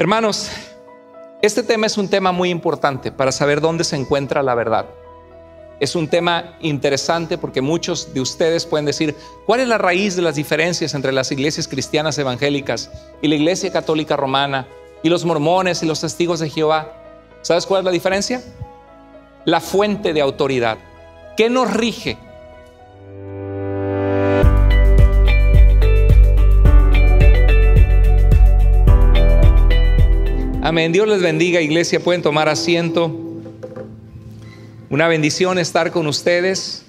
Hermanos, este tema es un tema muy importante para saber dónde se encuentra la verdad. Es un tema interesante porque muchos de ustedes pueden decir, ¿cuál es la raíz de las diferencias entre las iglesias cristianas evangélicas y la iglesia católica romana y los mormones y los testigos de Jehová? ¿Sabes cuál es la diferencia? La fuente de autoridad. ¿Qué nos rige? Amén. Dios les bendiga, iglesia. Pueden tomar asiento. Una bendición estar con ustedes.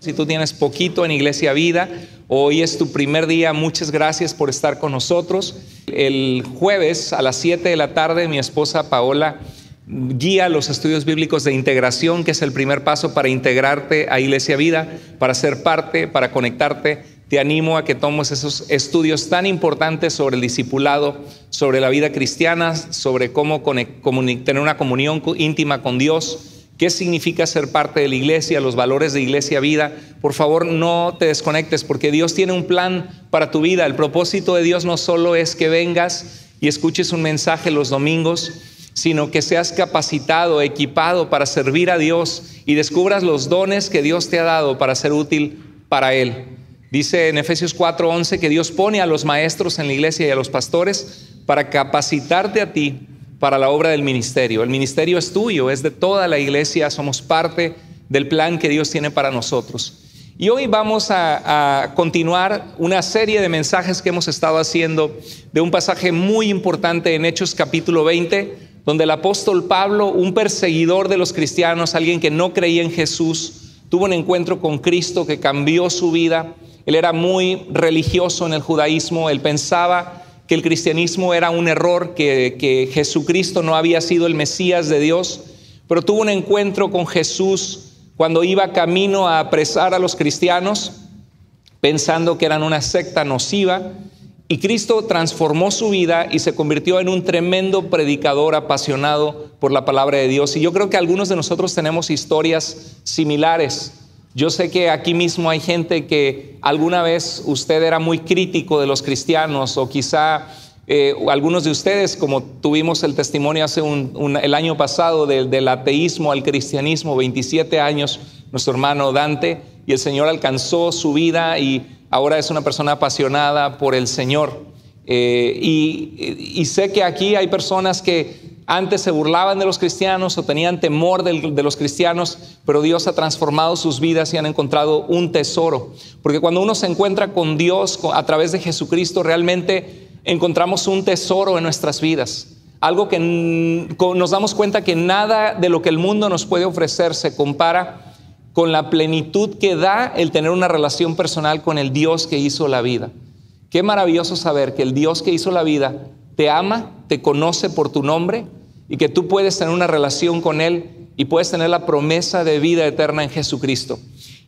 Si tú tienes poquito en Iglesia Vida, hoy es tu primer día, muchas gracias por estar con nosotros. El jueves a las 7 de la tarde mi esposa Paola guía los estudios bíblicos de integración, que es el primer paso para integrarte a Iglesia Vida, para ser parte, para conectarte te animo a que tomes esos estudios tan importantes sobre el discipulado, sobre la vida cristiana, sobre cómo tener una comunión íntima con Dios, qué significa ser parte de la iglesia, los valores de iglesia vida. Por favor, no te desconectes porque Dios tiene un plan para tu vida. El propósito de Dios no solo es que vengas y escuches un mensaje los domingos, sino que seas capacitado, equipado para servir a Dios y descubras los dones que Dios te ha dado para ser útil para Él. Dice en Efesios 4:11 que Dios pone a los maestros en la iglesia y a los pastores para capacitarte a ti para la obra del ministerio. El ministerio es tuyo, es de toda la iglesia, somos parte del plan que Dios tiene para nosotros. Y hoy vamos a, a, continuar una serie de mensajes que hemos estado haciendo de un pasaje muy importante en Hechos capítulo 20, donde el apóstol Pablo, un perseguidor de los cristianos, alguien que no creía en Jesús, tuvo un encuentro con Cristo que cambió su vida él era muy religioso en el judaísmo, él pensaba que el cristianismo era un error, que, que Jesucristo no había sido el Mesías de Dios, pero tuvo un encuentro con Jesús cuando iba camino a apresar a los cristianos, pensando que eran una secta nociva, y Cristo transformó su vida y se convirtió en un tremendo predicador apasionado por la palabra de Dios. Y yo creo que algunos de nosotros tenemos historias similares. Yo sé que aquí mismo hay gente que alguna vez usted era muy crítico de los cristianos o quizá eh, algunos de ustedes, como tuvimos el testimonio hace un, el año pasado del ateísmo al cristianismo, 27 años, nuestro hermano Dante, y el Señor alcanzó su vida y ahora es una persona apasionada por el Señor. Eh, y, sé que aquí hay personas que antes se burlaban de los cristianos o tenían temor de los cristianos, pero Dios ha transformado sus vidas y han encontrado un tesoro. Porque cuando uno se encuentra con Dios a través de Jesucristo, realmente encontramos un tesoro en nuestras vidas. Algo que nos damos cuenta que nada de lo que el mundo nos puede ofrecer se compara con la plenitud que da el tener una relación personal con el Dios que hizo la vida. Qué maravilloso saber que el Dios que hizo la vida te ama, te conoce por tu nombre y que tú puedes tener una relación con Él y puedes tener la promesa de vida eterna en Jesucristo.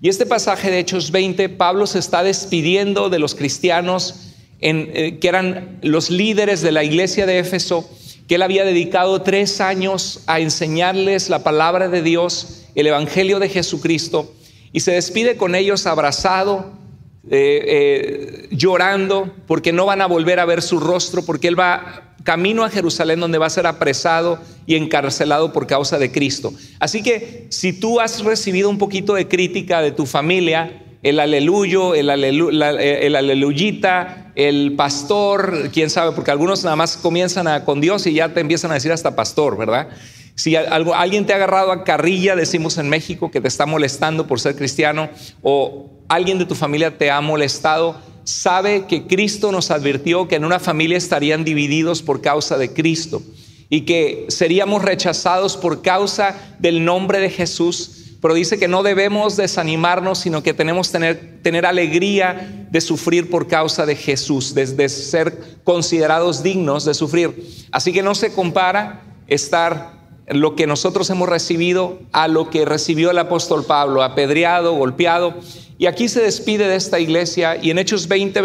Y este pasaje de Hechos 20, Pablo se está despidiendo de los cristianos eh, que eran los líderes de la iglesia de Éfeso, que él había dedicado tres años a enseñarles la palabra de Dios, el Evangelio de Jesucristo, y se despide con ellos abrazado, eh, eh, llorando porque no van a volver a ver su rostro, porque Él va camino a Jerusalén donde va a ser apresado y encarcelado por causa de Cristo. Así que si tú has recibido un poquito de crítica de tu familia, el aleluyo, el, eh, aleluyita, el pastor, quién sabe, porque algunos nada más comienzan con Dios y ya te empiezan a decir hasta pastor, ¿verdad? Si algo, alguien te ha agarrado a carrilla, decimos en México, que te está molestando por ser cristiano, o alguien de tu familia te ha molestado, sabe que Cristo nos advirtió que en una familia estarían divididos por causa de Cristo y que seríamos rechazados por causa del nombre de Jesús, pero dice que no debemos desanimarnos, sino que tenemos tener, tener alegría de sufrir por causa de Jesús, desde de ser considerados dignos de sufrir. Así que no se compara estar lo que nosotros hemos recibido a lo que recibió el apóstol Pablo, apedreado, golpeado. Y aquí se despide de esta iglesia y en Hechos 20,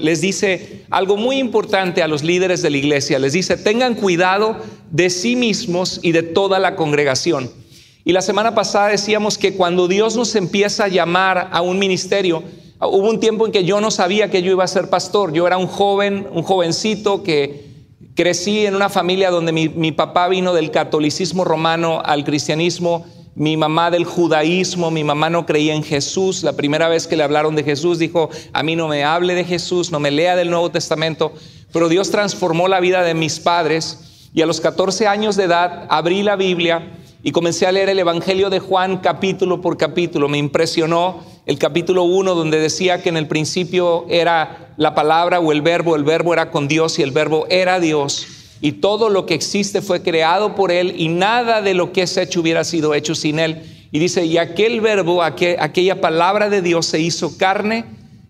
les dice algo muy importante a los líderes de la iglesia. Les dice, tengan cuidado de sí mismos y de toda la congregación. Y la semana pasada decíamos que cuando Dios nos empieza a llamar a un ministerio, hubo un tiempo en que yo no sabía que yo iba a ser pastor. Yo era un joven, un jovencito que crecí en una familia donde mi, mi papá vino del catolicismo romano al cristianismo mi mamá del judaísmo, mi mamá no creía en Jesús, la primera vez que le hablaron de Jesús dijo, a mí no me hable de Jesús, no me lea del Nuevo Testamento, pero Dios transformó la vida de mis padres y a los 14 años de edad abrí la Biblia y comencé a leer el Evangelio de Juan capítulo por capítulo. Me impresionó el capítulo 1 donde decía que en el principio era la palabra o el verbo, el verbo era con Dios y el verbo era Dios y todo lo que existe fue creado por Él y nada de lo que es hecho hubiera sido hecho sin Él. Y dice, y aquel verbo, aquella palabra de Dios se hizo carne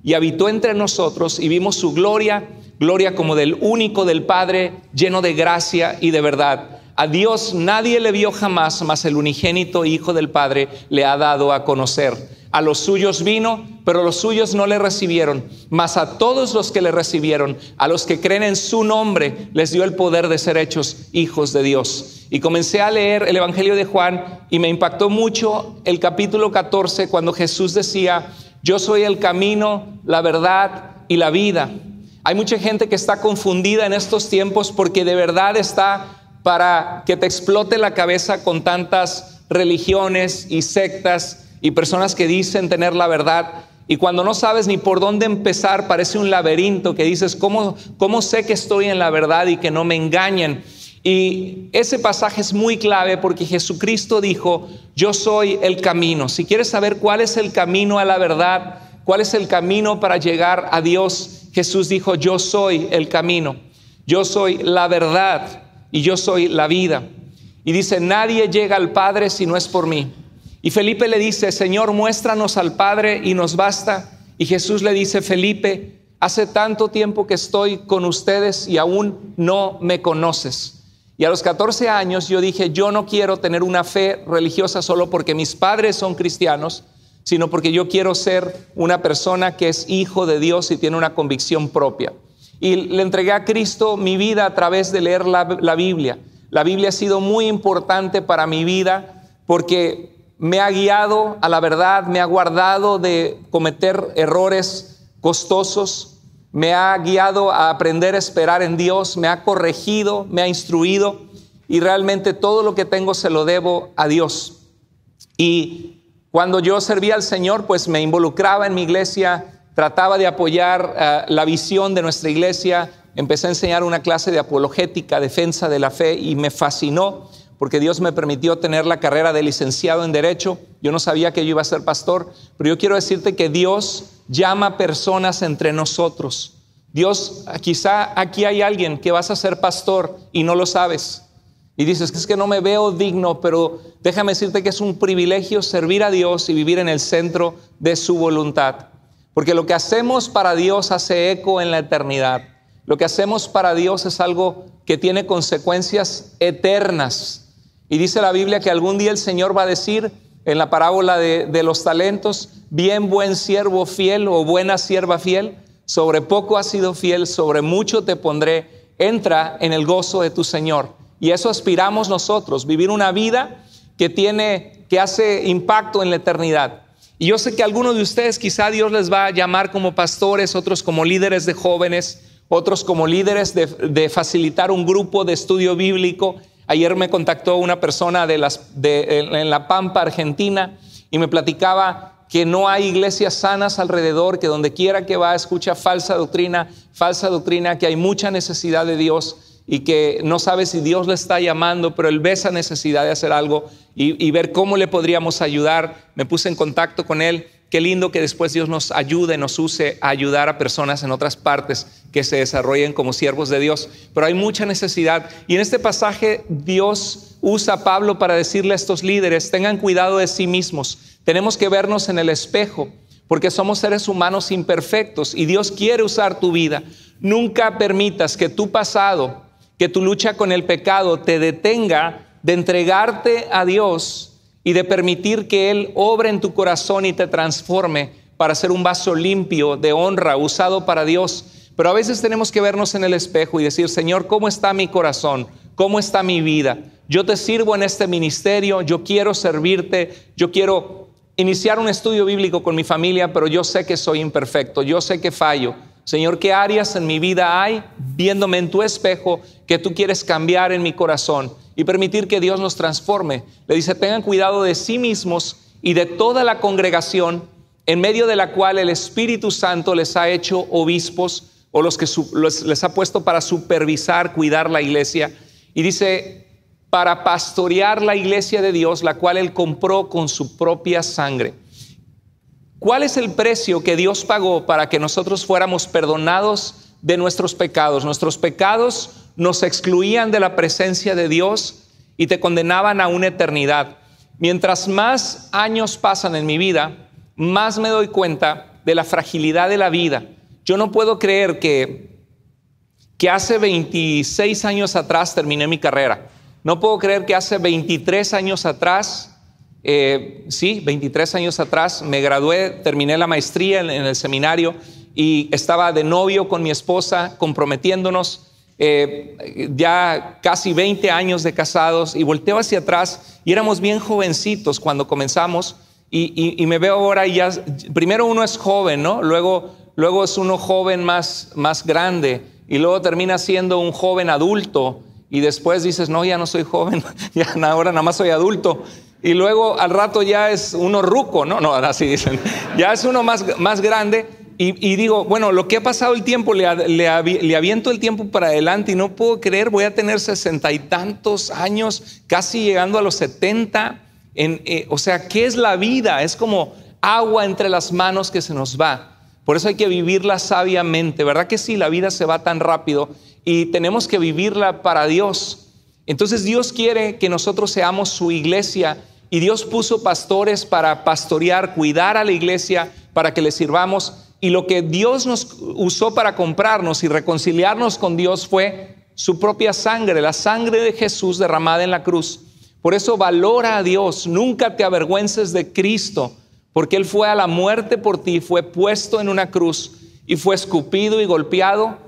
y habitó entre nosotros y vimos su gloria, gloria como del único del Padre, lleno de gracia y de verdad. A Dios nadie le vio jamás, mas el unigénito Hijo del Padre le ha dado a conocer. A los suyos vino, pero los suyos no le recibieron. Mas a todos los que le recibieron, a los que creen en su nombre, les dio el poder de ser hechos hijos de Dios. Y comencé a leer el Evangelio de Juan y me impactó mucho el capítulo 14 cuando Jesús decía, yo soy el camino, la verdad y la vida. Hay mucha gente que está confundida en estos tiempos porque de verdad está para que te explote la cabeza con tantas religiones y sectas y personas que dicen tener la verdad. Y cuando no sabes ni por dónde empezar, parece un laberinto que dices, ¿cómo, sé que estoy en la verdad y que no me engañen? Y ese pasaje es muy clave porque Jesucristo dijo, yo soy el camino. Si quieres saber cuál es el camino a la verdad, cuál es el camino para llegar a Dios, Jesús dijo, yo soy el camino, yo soy la verdad y yo soy la vida. Y dice, nadie llega al Padre si no es por mí. Y Felipe le dice, Señor, muéstranos al Padre y nos basta. Y Jesús le dice, Felipe, hace tanto tiempo que estoy con ustedes y aún no me conoces. Y a los 14 años yo dije, yo no quiero tener una fe religiosa solo porque mis padres son cristianos, sino porque yo quiero ser una persona que es hijo de Dios y tiene una convicción propia. Y le entregué a Cristo mi vida a través de leer la, Biblia. La Biblia ha sido muy importante para mi vida porque me ha guiado a la verdad, me ha guardado de cometer errores costosos, me ha guiado a aprender a esperar en Dios, me ha corregido, me ha instruido y realmente todo lo que tengo se lo debo a Dios. Y cuando yo servía al Señor, pues me involucraba en mi iglesia, trataba de apoyar eh, la visión de nuestra iglesia, empecé a enseñar una clase de apologética, defensa de la fe y me fascinó porque Dios me permitió tener la carrera de licenciado en Derecho. Yo no sabía que yo iba a ser pastor, pero yo quiero decirte que Dios llama personas entre nosotros. Dios, quizá aquí hay alguien que vas a ser pastor y no lo sabes. Y dices, es que no me veo digno, pero déjame decirte que es un privilegio servir a Dios y vivir en el centro de su voluntad. Porque lo que hacemos para Dios hace eco en la eternidad. Lo que hacemos para Dios es algo que tiene consecuencias eternas. Y dice la Biblia que algún día el Señor va a decir en la parábola de, los talentos, bien buen siervo fiel o buena sierva fiel, sobre poco has sido fiel, sobre mucho te pondré, entra en el gozo de tu Señor. Y eso aspiramos nosotros, vivir una vida que tiene, que hace impacto en la eternidad. Y yo sé que algunos de ustedes quizá Dios les va a llamar como pastores, otros como líderes de jóvenes, otros como líderes de, de facilitar un grupo de estudio bíblico. Ayer me contactó una persona de las, en La Pampa, Argentina, y me platicaba que no hay iglesias sanas alrededor, que donde quiera que va escucha falsa doctrina, falsa doctrina, que hay mucha necesidad de Dios y que no sabe si Dios le está llamando, pero él ve esa necesidad de hacer algo y, y ver cómo le podríamos ayudar. Me puse en contacto con él Qué lindo que después Dios nos ayude, nos use a ayudar a personas en otras partes que se desarrollen como siervos de Dios. Pero hay mucha necesidad. Y en este pasaje Dios usa a Pablo para decirle a estos líderes, tengan cuidado de sí mismos. Tenemos que vernos en el espejo porque somos seres humanos imperfectos y Dios quiere usar tu vida. Nunca permitas que tu pasado, que tu lucha con el pecado te detenga de entregarte a Dios y de permitir que Él obre en tu corazón y te transforme para ser un vaso limpio de honra, usado para Dios. Pero a veces tenemos que vernos en el espejo y decir, Señor, ¿cómo está mi corazón? ¿Cómo está mi vida? Yo te sirvo en este ministerio, yo quiero servirte, yo quiero iniciar un estudio bíblico con mi familia, pero yo sé que soy imperfecto, yo sé que fallo, Señor, ¿qué áreas en mi vida hay viéndome en tu espejo que tú quieres cambiar en mi corazón y permitir que Dios nos transforme? Le dice, tengan cuidado de sí mismos y de toda la congregación en medio de la cual el Espíritu Santo les ha hecho obispos o los que les ha puesto para supervisar, cuidar la iglesia. Y dice, para pastorear la iglesia de Dios, la cual él compró con su propia sangre. ¿Cuál es el precio que Dios pagó para que nosotros fuéramos perdonados de nuestros pecados? Nuestros pecados nos excluían de la presencia de Dios y te condenaban a una eternidad. Mientras más años pasan en mi vida, más me doy cuenta de la fragilidad de la vida. Yo no puedo creer que, que hace 26 años atrás terminé mi carrera. No puedo creer que hace 23 años atrás eh, sí, 23 años atrás me gradué, terminé la maestría en, el seminario y estaba de novio con mi esposa, comprometiéndonos. Eh, ya casi 20 años de casados y volteo hacia atrás y éramos bien jovencitos cuando comenzamos y, me veo ahora y ya, primero uno es joven, ¿no? Luego, luego es uno joven más, más grande y luego termina siendo un joven adulto y después dices, no, ya no soy joven, ya ahora nada más soy adulto. Y luego al rato ya es uno ruco, ¿no? No, así dicen. Ya es uno más, más grande. Y, digo, bueno, lo que ha pasado el tiempo, le, aviento el tiempo para adelante y no puedo creer, voy a tener sesenta y tantos años, casi llegando a los setenta. Eh, o sea, ¿qué es la vida? Es como agua entre las manos que se nos va. Por eso hay que vivirla sabiamente, ¿verdad que sí? La vida se va tan rápido y tenemos que vivirla para Dios. Entonces Dios quiere que nosotros seamos su iglesia y Dios puso pastores para pastorear, cuidar a la iglesia, para que le sirvamos. Y lo que Dios nos usó para comprarnos y reconciliarnos con Dios fue su propia sangre, la sangre de Jesús derramada en la cruz. Por eso valora a Dios, nunca te avergüences de Cristo, porque Él fue a la muerte por ti, fue puesto en una cruz y fue escupido y golpeado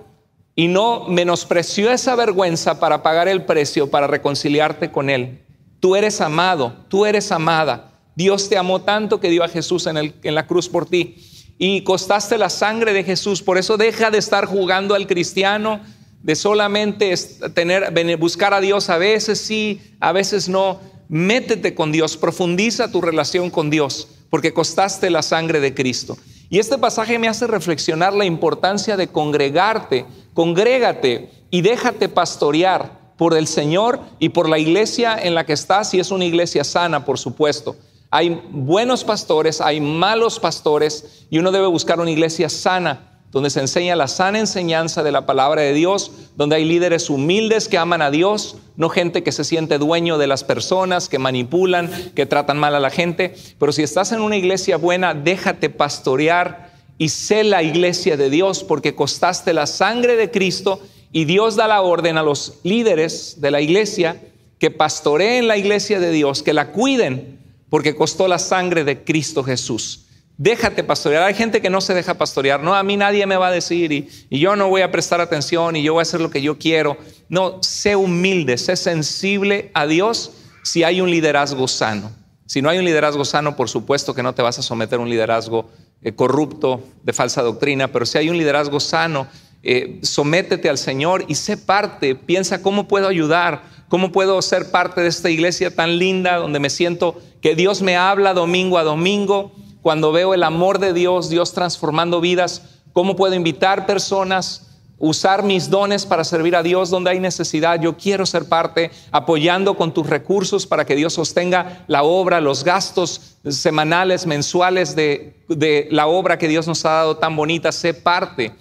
y no menospreció esa vergüenza para pagar el precio, para reconciliarte con Él. Tú eres amado, tú eres amada. Dios te amó tanto que dio a Jesús en, la cruz por ti. Y costaste la sangre de Jesús. Por eso deja de estar jugando al cristiano, de solamente tener, buscar a Dios a veces sí, a veces no. Métete con Dios, profundiza tu relación con Dios, porque costaste la sangre de Cristo. Y este pasaje me hace reflexionar la importancia de congregarte congrégate y déjate pastorear por el Señor y por la iglesia en la que estás, y es una iglesia sana, por supuesto. Hay buenos pastores, hay malos pastores, y uno debe buscar una iglesia sana, donde se enseña la sana enseñanza de la palabra de Dios, donde hay líderes humildes que aman a Dios, no gente que se siente dueño de las personas, que manipulan, que tratan mal a la gente. Pero si estás en una iglesia buena, déjate pastorear y sé la iglesia de Dios porque costaste la sangre de Cristo y Dios da la orden a los líderes de la iglesia que pastoreen la iglesia de Dios, que la cuiden porque costó la sangre de Cristo Jesús. Déjate pastorear. Hay gente que no se deja pastorear. No, a mí nadie me va a decir y, yo no voy a prestar atención y yo voy a hacer lo que yo quiero. No, sé humilde, sé sensible a Dios si hay un liderazgo sano. Si no hay un liderazgo sano, por supuesto que no te vas a someter a un liderazgo eh, corrupto, de falsa doctrina, pero si hay un liderazgo sano, eh, sométete al Señor y sé parte, piensa cómo puedo ayudar, cómo puedo ser parte de esta iglesia tan linda donde me siento que Dios me habla domingo a domingo, cuando veo el amor de Dios, Dios transformando vidas, cómo puedo invitar personas usar mis dones para servir a Dios donde hay necesidad. Yo quiero ser parte, apoyando con tus recursos para que Dios sostenga la obra, los gastos semanales, mensuales de, la obra que Dios nos ha dado tan bonita. Sé parte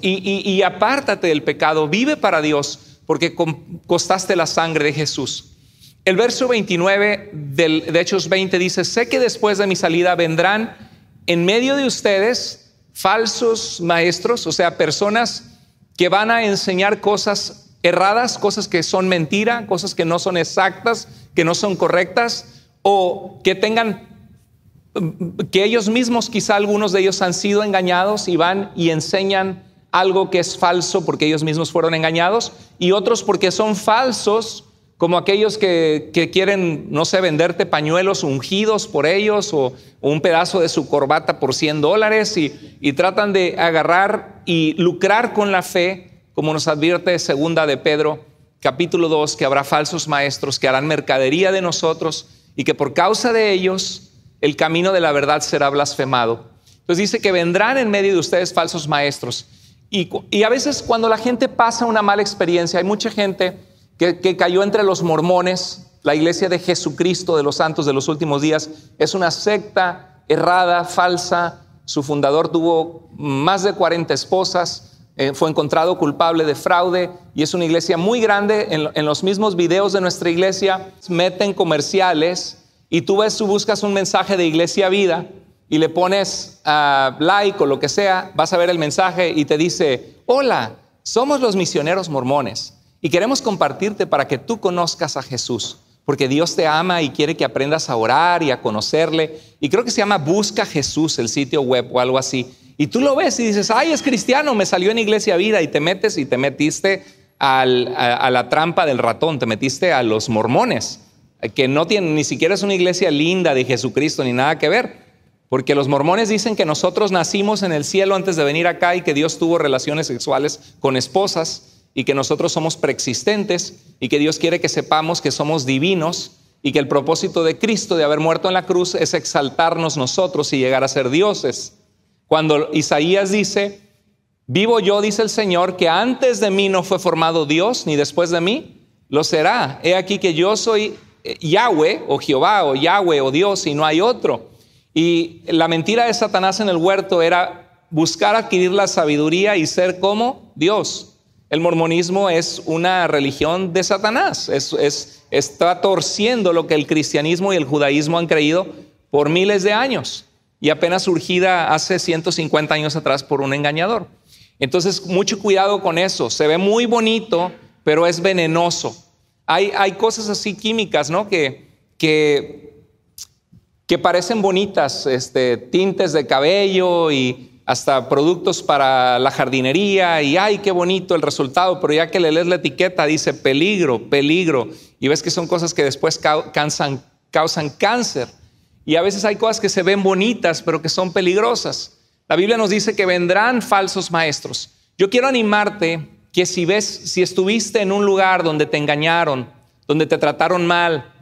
y, apártate del pecado, vive para Dios, porque costaste la sangre de Jesús. El verso 29 de Hechos 20 dice, sé que después de mi salida vendrán en medio de ustedes falsos maestros, o sea, personas que van a enseñar cosas erradas, cosas que son mentira, cosas que no son exactas, que no son correctas, o que tengan, que ellos mismos, quizá algunos de ellos han sido engañados y van y enseñan algo que es falso porque ellos mismos fueron engañados, y otros porque son falsos como aquellos que, quieren, no sé, venderte pañuelos ungidos por ellos o, un pedazo de su corbata por 100 dólares y, tratan de agarrar y lucrar con la fe, como nos advierte segunda de Pedro, capítulo 2, que habrá falsos maestros que harán mercadería de nosotros y que por causa de ellos el camino de la verdad será blasfemado. Entonces dice que vendrán en medio de ustedes falsos maestros. Y, y a veces cuando la gente pasa una mala experiencia, hay mucha gente que, cayó entre los mormones, la iglesia de Jesucristo de los santos de los últimos días, es una secta errada, falsa. Su fundador tuvo más de 40 esposas, eh, fue encontrado culpable de fraude y es una iglesia muy grande. En, los mismos videos de nuestra iglesia meten comerciales y tú ves, tú buscas un mensaje de iglesia vida y le pones a ah, like o lo que sea, vas a ver el mensaje y te dice, hola, somos los misioneros mormones. Y queremos compartirte para que tú conozcas a Jesús, porque Dios te ama y quiere que aprendas a orar y a conocerle. Y creo que se llama Busca Jesús, el sitio web o algo así. Y tú lo ves y dices, ay, es cristiano, me salió en Iglesia Vida y te metes y te metiste a, la trampa del ratón, te metiste a los mormones, que no tienen, ni siquiera es una iglesia linda de Jesucristo ni nada que ver. Porque los mormones dicen que nosotros nacimos en el cielo antes de venir acá y que Dios tuvo relaciones sexuales con esposas y que nosotros somos preexistentes y que Dios quiere que sepamos que somos divinos y que el propósito de Cristo de haber muerto en la cruz es exaltarnos nosotros y llegar a ser dioses. Cuando Isaías dice, vivo yo, dice el Señor, que antes de mí no fue formado Dios, ni después de mí, lo será. He aquí que yo soy eh, Yahweh o Jehová o Yahweh o Dios y no hay otro. Y la mentira de Satanás en el huerto era buscar adquirir la sabiduría y ser como Dios. El mormonismo es una religión de Satanás, es, está torciendo lo que el cristianismo y el judaísmo han creído por miles de años y apenas surgida hace 150 años atrás por un engañador. Entonces, mucho cuidado con eso. Se ve muy bonito, pero es venenoso. Hay, hay cosas así químicas, ¿no? Que, que, que parecen bonitas, este, tintes de cabello y, hasta productos para la jardinería y ay, qué bonito el resultado, pero ya que le lees la etiqueta dice peligro, peligro, y ves que son cosas que después causan, cáncer. Y a veces hay cosas que se ven bonitas, pero que son peligrosas. La Biblia nos dice que vendrán falsos maestros. Yo quiero animarte que si ves, si estuviste en un lugar donde te engañaron, donde te trataron mal,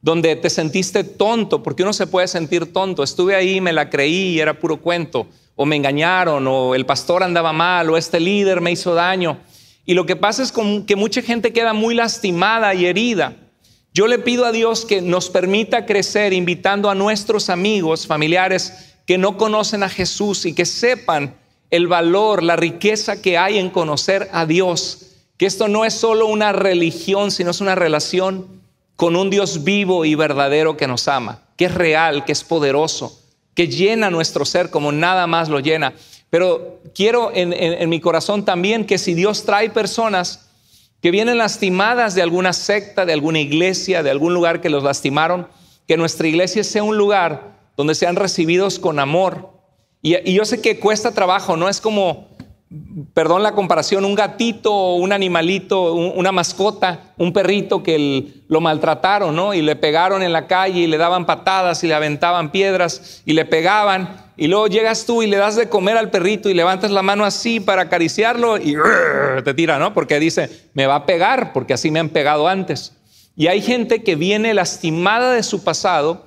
donde te sentiste tonto, porque uno se puede sentir tonto, estuve ahí, me la creí y era puro cuento o me engañaron, o el pastor andaba mal, o este líder me hizo daño. Y lo que pasa es que mucha gente queda muy lastimada y herida. Yo le pido a Dios que nos permita crecer invitando a nuestros amigos, familiares que no conocen a Jesús y que sepan el valor, la riqueza que hay en conocer a Dios. Que esto no es solo una religión, sino es una relación con un Dios vivo y verdadero que nos ama, que es real, que es poderoso que llena nuestro ser como nada más lo llena. Pero quiero en, mi corazón también que si Dios trae personas que vienen lastimadas de alguna secta, de alguna iglesia, de algún lugar que los lastimaron, que nuestra iglesia sea un lugar donde sean recibidos con amor. y yo sé que cuesta trabajo, no es como perdón la comparación, un gatito, un animalito, una mascota, un perrito que lo maltrataron, ¿no? Y le pegaron en la calle y le daban patadas y le aventaban piedras y le pegaban. Y luego llegas tú y le das de comer al perrito y levantas la mano así para acariciarlo y te tira, ¿no? Porque dice, me va a pegar porque así me han pegado antes. Y hay gente que viene lastimada de su pasado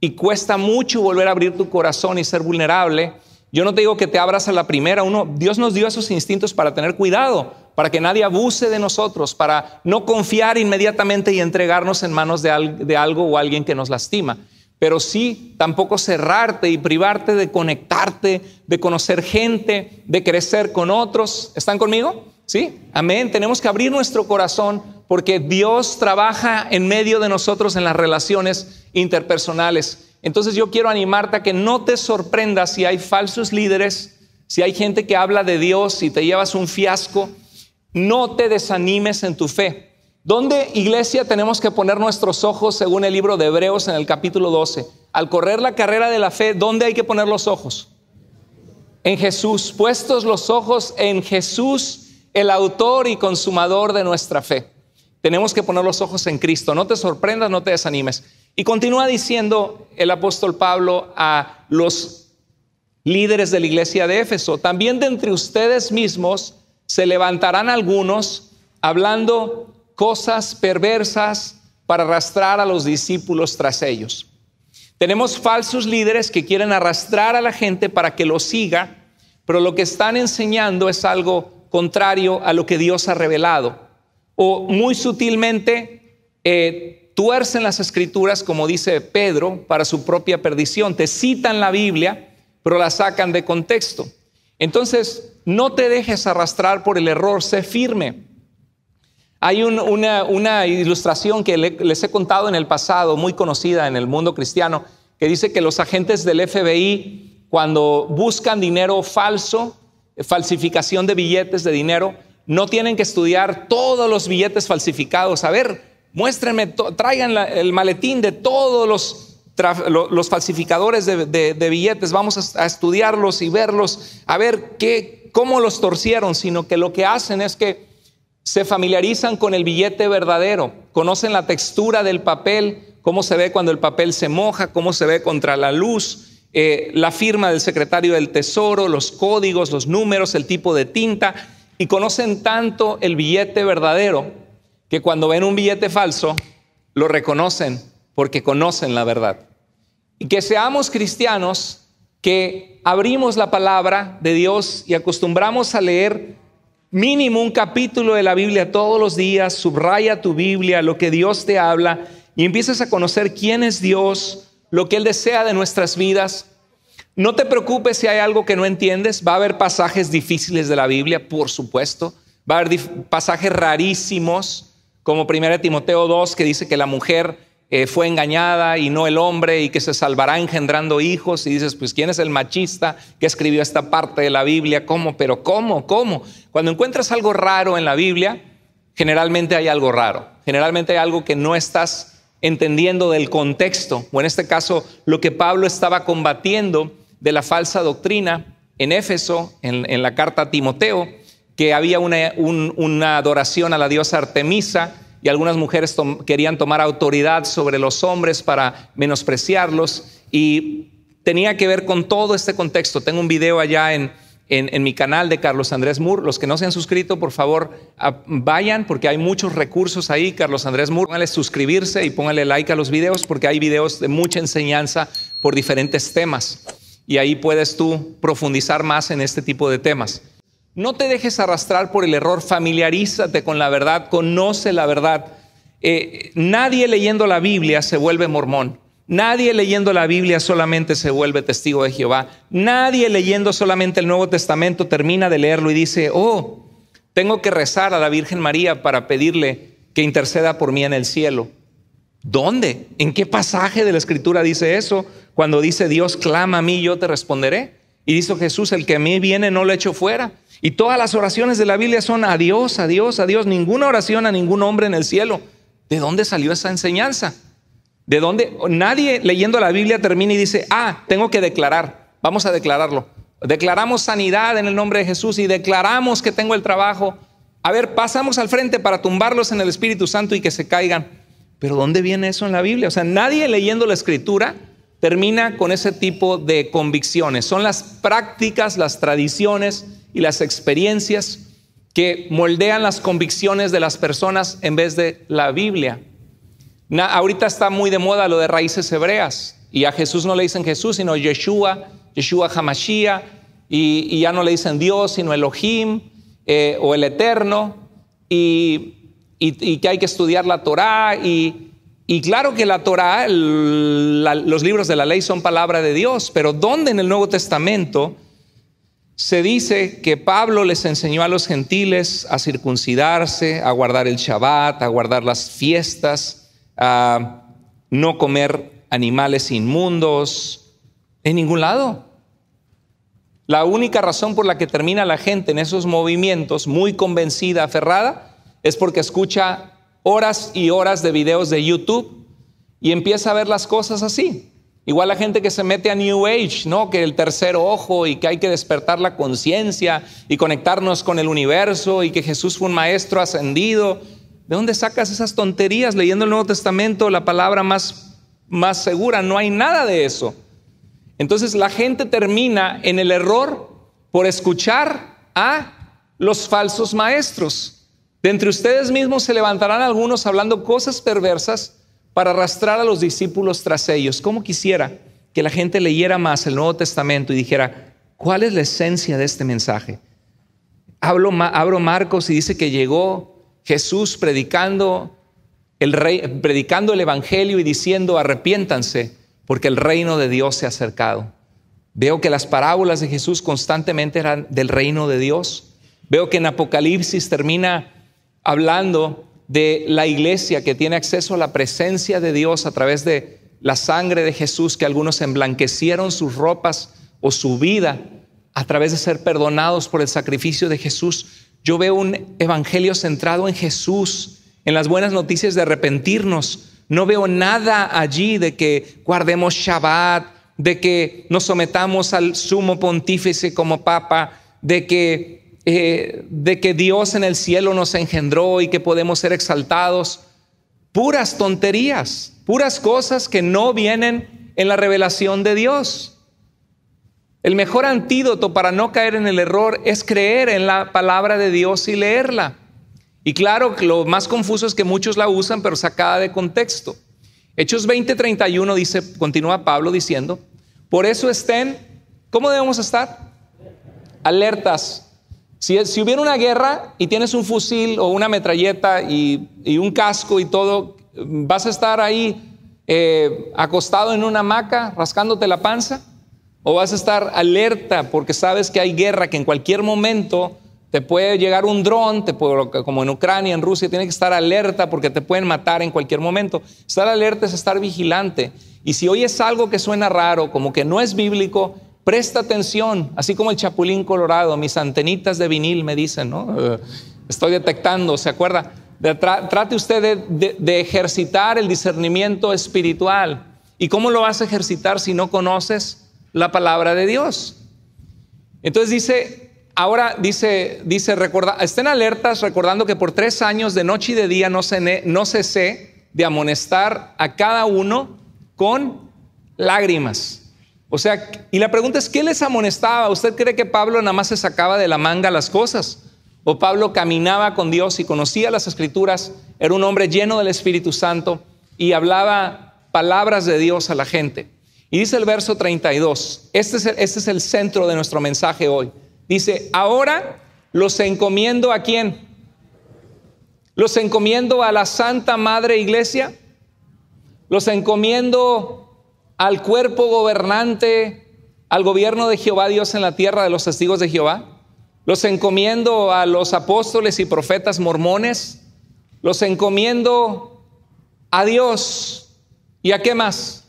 y cuesta mucho volver a abrir tu corazón y ser vulnerable yo no te digo que te abras a la primera, uno, Dios nos dio esos instintos para tener cuidado, para que nadie abuse de nosotros, para no confiar inmediatamente y entregarnos en manos de, de algo o alguien que nos lastima. Pero sí, tampoco cerrarte y privarte de conectarte, de conocer gente, de crecer con otros. ¿Están conmigo? Sí, amén. Tenemos que abrir nuestro corazón porque Dios trabaja en medio de nosotros en las relaciones interpersonales. Entonces yo quiero animarte a que no te sorprendas si hay falsos líderes, si hay gente que habla de Dios y te llevas un fiasco. No te desanimes en tu fe. ¿Dónde, iglesia, tenemos que poner nuestros ojos según el libro de Hebreos en el capítulo 12? Al correr la carrera de la fe, ¿dónde hay que poner los ojos? En Jesús, puestos los ojos en Jesús, el autor y consumador de nuestra fe. Tenemos que poner los ojos en Cristo. No te sorprendas, no te desanimes. Y continúa diciendo el apóstol Pablo a los líderes de la iglesia de Éfeso, también de entre ustedes mismos se levantarán algunos hablando cosas perversas para arrastrar a los discípulos tras ellos. Tenemos falsos líderes que quieren arrastrar a la gente para que lo siga, pero lo que están enseñando es algo contrario a lo que Dios ha revelado. O muy sutilmente eh, tuercen las escrituras, como dice Pedro, para su propia perdición. Te citan la Biblia, pero la sacan de contexto. Entonces, no te dejes arrastrar por el error, sé firme. Hay una, ilustración que les he contado en el pasado, muy conocida en el mundo cristiano, que dice que los agentes del FBI, cuando buscan dinero falso, falsificación de billetes de dinero, no tienen que estudiar todos los billetes falsificados. A ver, Muéstrenme, traigan el maletín de todos los, falsificadores de, billetes. Vamos a, estudiarlos y verlos, a ver qué, cómo los torcieron, sino que lo que hacen es que se familiarizan con el billete verdadero, conocen la textura del papel, cómo se ve cuando el papel se moja, cómo se ve contra la luz. Eh, la firma del secretario del Tesoro, los códigos, los números, el tipo de tinta, y conocen tanto el billete verdadero que cuando ven un billete falso, lo reconocen porque conocen la verdad. Y que seamos cristianos que abrimos la palabra de Dios y acostumbramos a leer mínimo un capítulo de la Biblia todos los días, subraya tu Biblia, lo que Dios te habla, y empiezas a conocer quién es Dios, lo que Él desea de nuestras vidas. No te preocupes si hay algo que no entiendes, va a haber pasajes difíciles de la Biblia, por supuesto, va a haber pasajes rarísimos, como 1 Timoteo 2, que dice que la mujer eh, fue engañada y no el hombre y que se salvará engendrando hijos. Y dices, pues, ¿quién es el machista que escribió esta parte de la Biblia? ¿Cómo? Pero ¿cómo? ¿Cómo? Cuando encuentras algo raro en la Biblia, generalmente hay algo raro. Generalmente hay algo que no estás entendiendo del contexto, o en este caso, lo que Pablo estaba combatiendo de la falsa doctrina en Éfeso, en la carta a Timoteo que había una, adoración a la diosa Artemisa y algunas mujeres querían tomar autoridad sobre los hombres para menospreciarlos y tenía que ver con todo este contexto. Tengo un video allá en, mi canal de Carlos Andrés Moore. Los que no se han suscrito, por favor, vayan porque hay muchos recursos ahí. Carlos Andrés Moore, pónganle suscribirse y póngale like a los videos porque hay videos de mucha enseñanza por diferentes temas. Y ahí puedes tú profundizar más en este tipo de temas. No te dejes arrastrar por el error, familiarízate con la verdad, conoce la verdad. Eh, nadie leyendo la Biblia se vuelve mormón. Nadie leyendo la Biblia solamente se vuelve testigo de Jehová. Nadie leyendo solamente el Nuevo Testamento termina de leerlo y dice, oh, tengo que rezar a la Virgen María para pedirle que interceda por mí en el cielo. ¿Dónde? ¿En qué pasaje de la Escritura dice eso? Cuando dice Dios, clama a mí, yo te responderé. Y dice Jesús, el que a mí viene no lo echo fuera. Y todas las oraciones de la Biblia son adiós, adiós, a Dios, a Dios. Ninguna oración a ningún hombre en el cielo. ¿De dónde salió esa enseñanza? ¿De dónde? Nadie leyendo la Biblia termina y dice, ah, tengo que declarar. Vamos a declararlo. Declaramos sanidad en el nombre de Jesús y declaramos que tengo el trabajo. A ver, pasamos al frente para tumbarlos en el Espíritu Santo y que se caigan. Pero ¿dónde viene eso en la Biblia? O sea, nadie leyendo la escritura termina con ese tipo de convicciones. Son las prácticas, las tradiciones y las experiencias que moldean las convicciones de las personas en vez de la Biblia. ahorita está muy de moda lo de raíces hebreas y a Jesús no le dicen Jesús, sino Yeshua, Yeshua Hamashiach, y, ya no le dicen Dios, sino Elohim eh, o el Eterno, y, que hay que estudiar la Torah, y, claro que la Torah, los libros de la ley son palabra de Dios, pero ¿dónde en el Nuevo Testamento? se dice que Pablo les enseñó a los gentiles a circuncidarse, a guardar el Shabbat, a guardar las fiestas, a no comer animales inmundos. En ningún lado. La única razón por la que termina la gente en esos movimientos, muy convencida, aferrada, es porque escucha horas y horas de videos de YouTube y empieza a ver las cosas así. Igual la gente que se mete a New Age, ¿no? Que el tercer ojo y que hay que despertar la conciencia y conectarnos con el universo y que Jesús fue un maestro ascendido. ¿De dónde sacas esas tonterías leyendo el Nuevo Testamento, la palabra más, más segura? No hay nada de eso. Entonces la gente termina en el error por escuchar a los falsos maestros. De entre ustedes mismos se levantarán algunos hablando cosas perversas para arrastrar a los discípulos tras ellos. ¿Cómo quisiera que la gente leyera más el Nuevo Testamento y dijera, ¿cuál es la esencia de este mensaje? Hablo, abro Marcos y dice que llegó Jesús predicando el, rey, predicando el Evangelio y diciendo, arrepiéntanse, porque el reino de Dios se ha acercado. Veo que las parábolas de Jesús constantemente eran del reino de Dios. Veo que en Apocalipsis termina hablando de la iglesia que tiene acceso a la presencia de Dios a través de la sangre de Jesús, que algunos emblanquecieron sus ropas o su vida a través de ser perdonados por el sacrificio de Jesús. Yo veo un evangelio centrado en Jesús, en las buenas noticias de arrepentirnos. No veo nada allí de que guardemos Shabbat, de que nos sometamos al sumo pontífice como papa, de que eh, de que Dios en el cielo nos engendró y que podemos ser exaltados. Puras tonterías, puras cosas que no vienen en la revelación de Dios. El mejor antídoto para no caer en el error es creer en la palabra de Dios y leerla. Y claro, lo más confuso es que muchos la usan, pero sacada de contexto. Hechos 20:31 dice, continúa Pablo diciendo, por eso estén, ¿cómo debemos estar? Alertas, si, hubiera una guerra y tienes un fusil o una metralleta y, un casco y todo, ¿vas a estar ahí eh, acostado en una hamaca rascándote la panza? ¿O vas a estar alerta porque sabes que hay guerra, que en cualquier momento te puede llegar un dron, como en Ucrania, en Rusia, tienes que estar alerta porque te pueden matar en cualquier momento? Estar alerta es estar vigilante. Y si hoy es algo que suena raro, como que no es bíblico, Presta atención, así como el Chapulín Colorado, mis antenitas de vinil me dicen, ¿no? Eh, estoy detectando, ¿se acuerda? trate usted de, ejercitar el discernimiento espiritual. ¿Y cómo lo vas a ejercitar si no conoces la palabra de Dios? Entonces dice, ahora dice, dice, estén alertas recordando que por tres años de noche y de día no, se no cesé de amonestar a cada uno con lágrimas. O sea, y la pregunta es, ¿qué les amonestaba? ¿Usted cree que Pablo nada más se sacaba de la manga las cosas? ¿O Pablo caminaba con Dios y conocía las escrituras? Era un hombre lleno del Espíritu Santo y hablaba palabras de Dios a la gente. Y dice el verso 32, este es el, este es el centro de nuestro mensaje hoy. Dice, ahora los encomiendo a quién? Los encomiendo a la Santa Madre Iglesia. Los encomiendo al cuerpo gobernante, al gobierno de Jehová Dios en la tierra de los testigos de Jehová. Los encomiendo a los apóstoles y profetas mormones. Los encomiendo a Dios. ¿Y a qué más?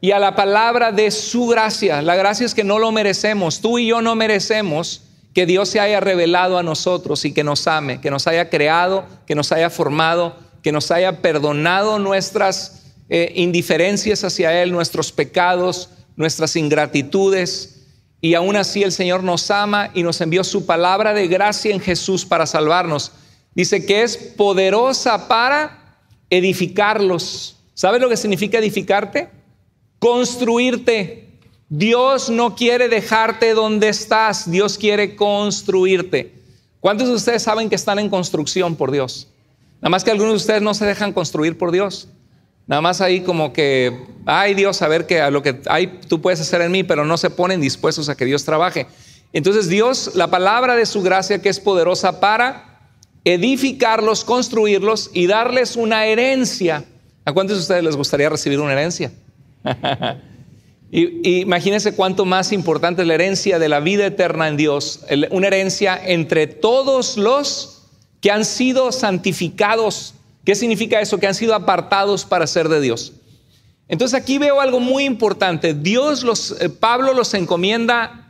Y a la palabra de su gracia. La gracia es que no lo merecemos. Tú y yo no merecemos que Dios se haya revelado a nosotros y que nos ame, que nos haya creado, que nos haya formado, que nos haya perdonado nuestras eh, indiferencias hacia Él, nuestros pecados, nuestras ingratitudes. Y aún así el Señor nos ama y nos envió su palabra de gracia en Jesús para salvarnos. Dice que es poderosa para edificarlos. ¿Sabes lo que significa edificarte? Construirte. Dios no quiere dejarte donde estás, Dios quiere construirte. ¿Cuántos de ustedes saben que están en construcción por Dios? Nada más que algunos de ustedes no se dejan construir por Dios. Nada más ahí como que, ay Dios, a ver que a lo que hay tú puedes hacer en mí, pero no se ponen dispuestos a que Dios trabaje. Entonces Dios, la palabra de su gracia que es poderosa para edificarlos, construirlos y darles una herencia. ¿A cuántos de ustedes les gustaría recibir una herencia? y, imagínense cuánto más importante es la herencia de la vida eterna en Dios, una herencia entre todos los que han sido santificados ¿Qué significa eso? Que han sido apartados para ser de Dios. Entonces aquí veo algo muy importante. Dios los, eh, Pablo los encomienda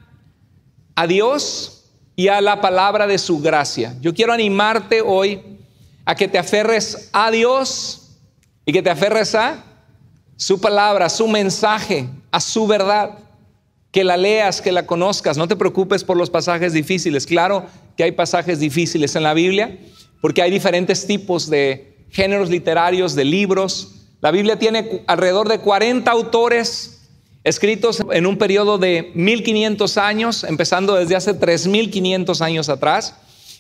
a Dios y a la palabra de su gracia. Yo quiero animarte hoy a que te aferres a Dios y que te aferres a su palabra, a su mensaje, a su verdad. Que la leas, que la conozcas. No te preocupes por los pasajes difíciles. Claro que hay pasajes difíciles en la Biblia porque hay diferentes tipos de géneros literarios, de libros. La Biblia tiene alrededor de 40 autores escritos en un periodo de 1500 años, empezando desde hace 3500 años atrás,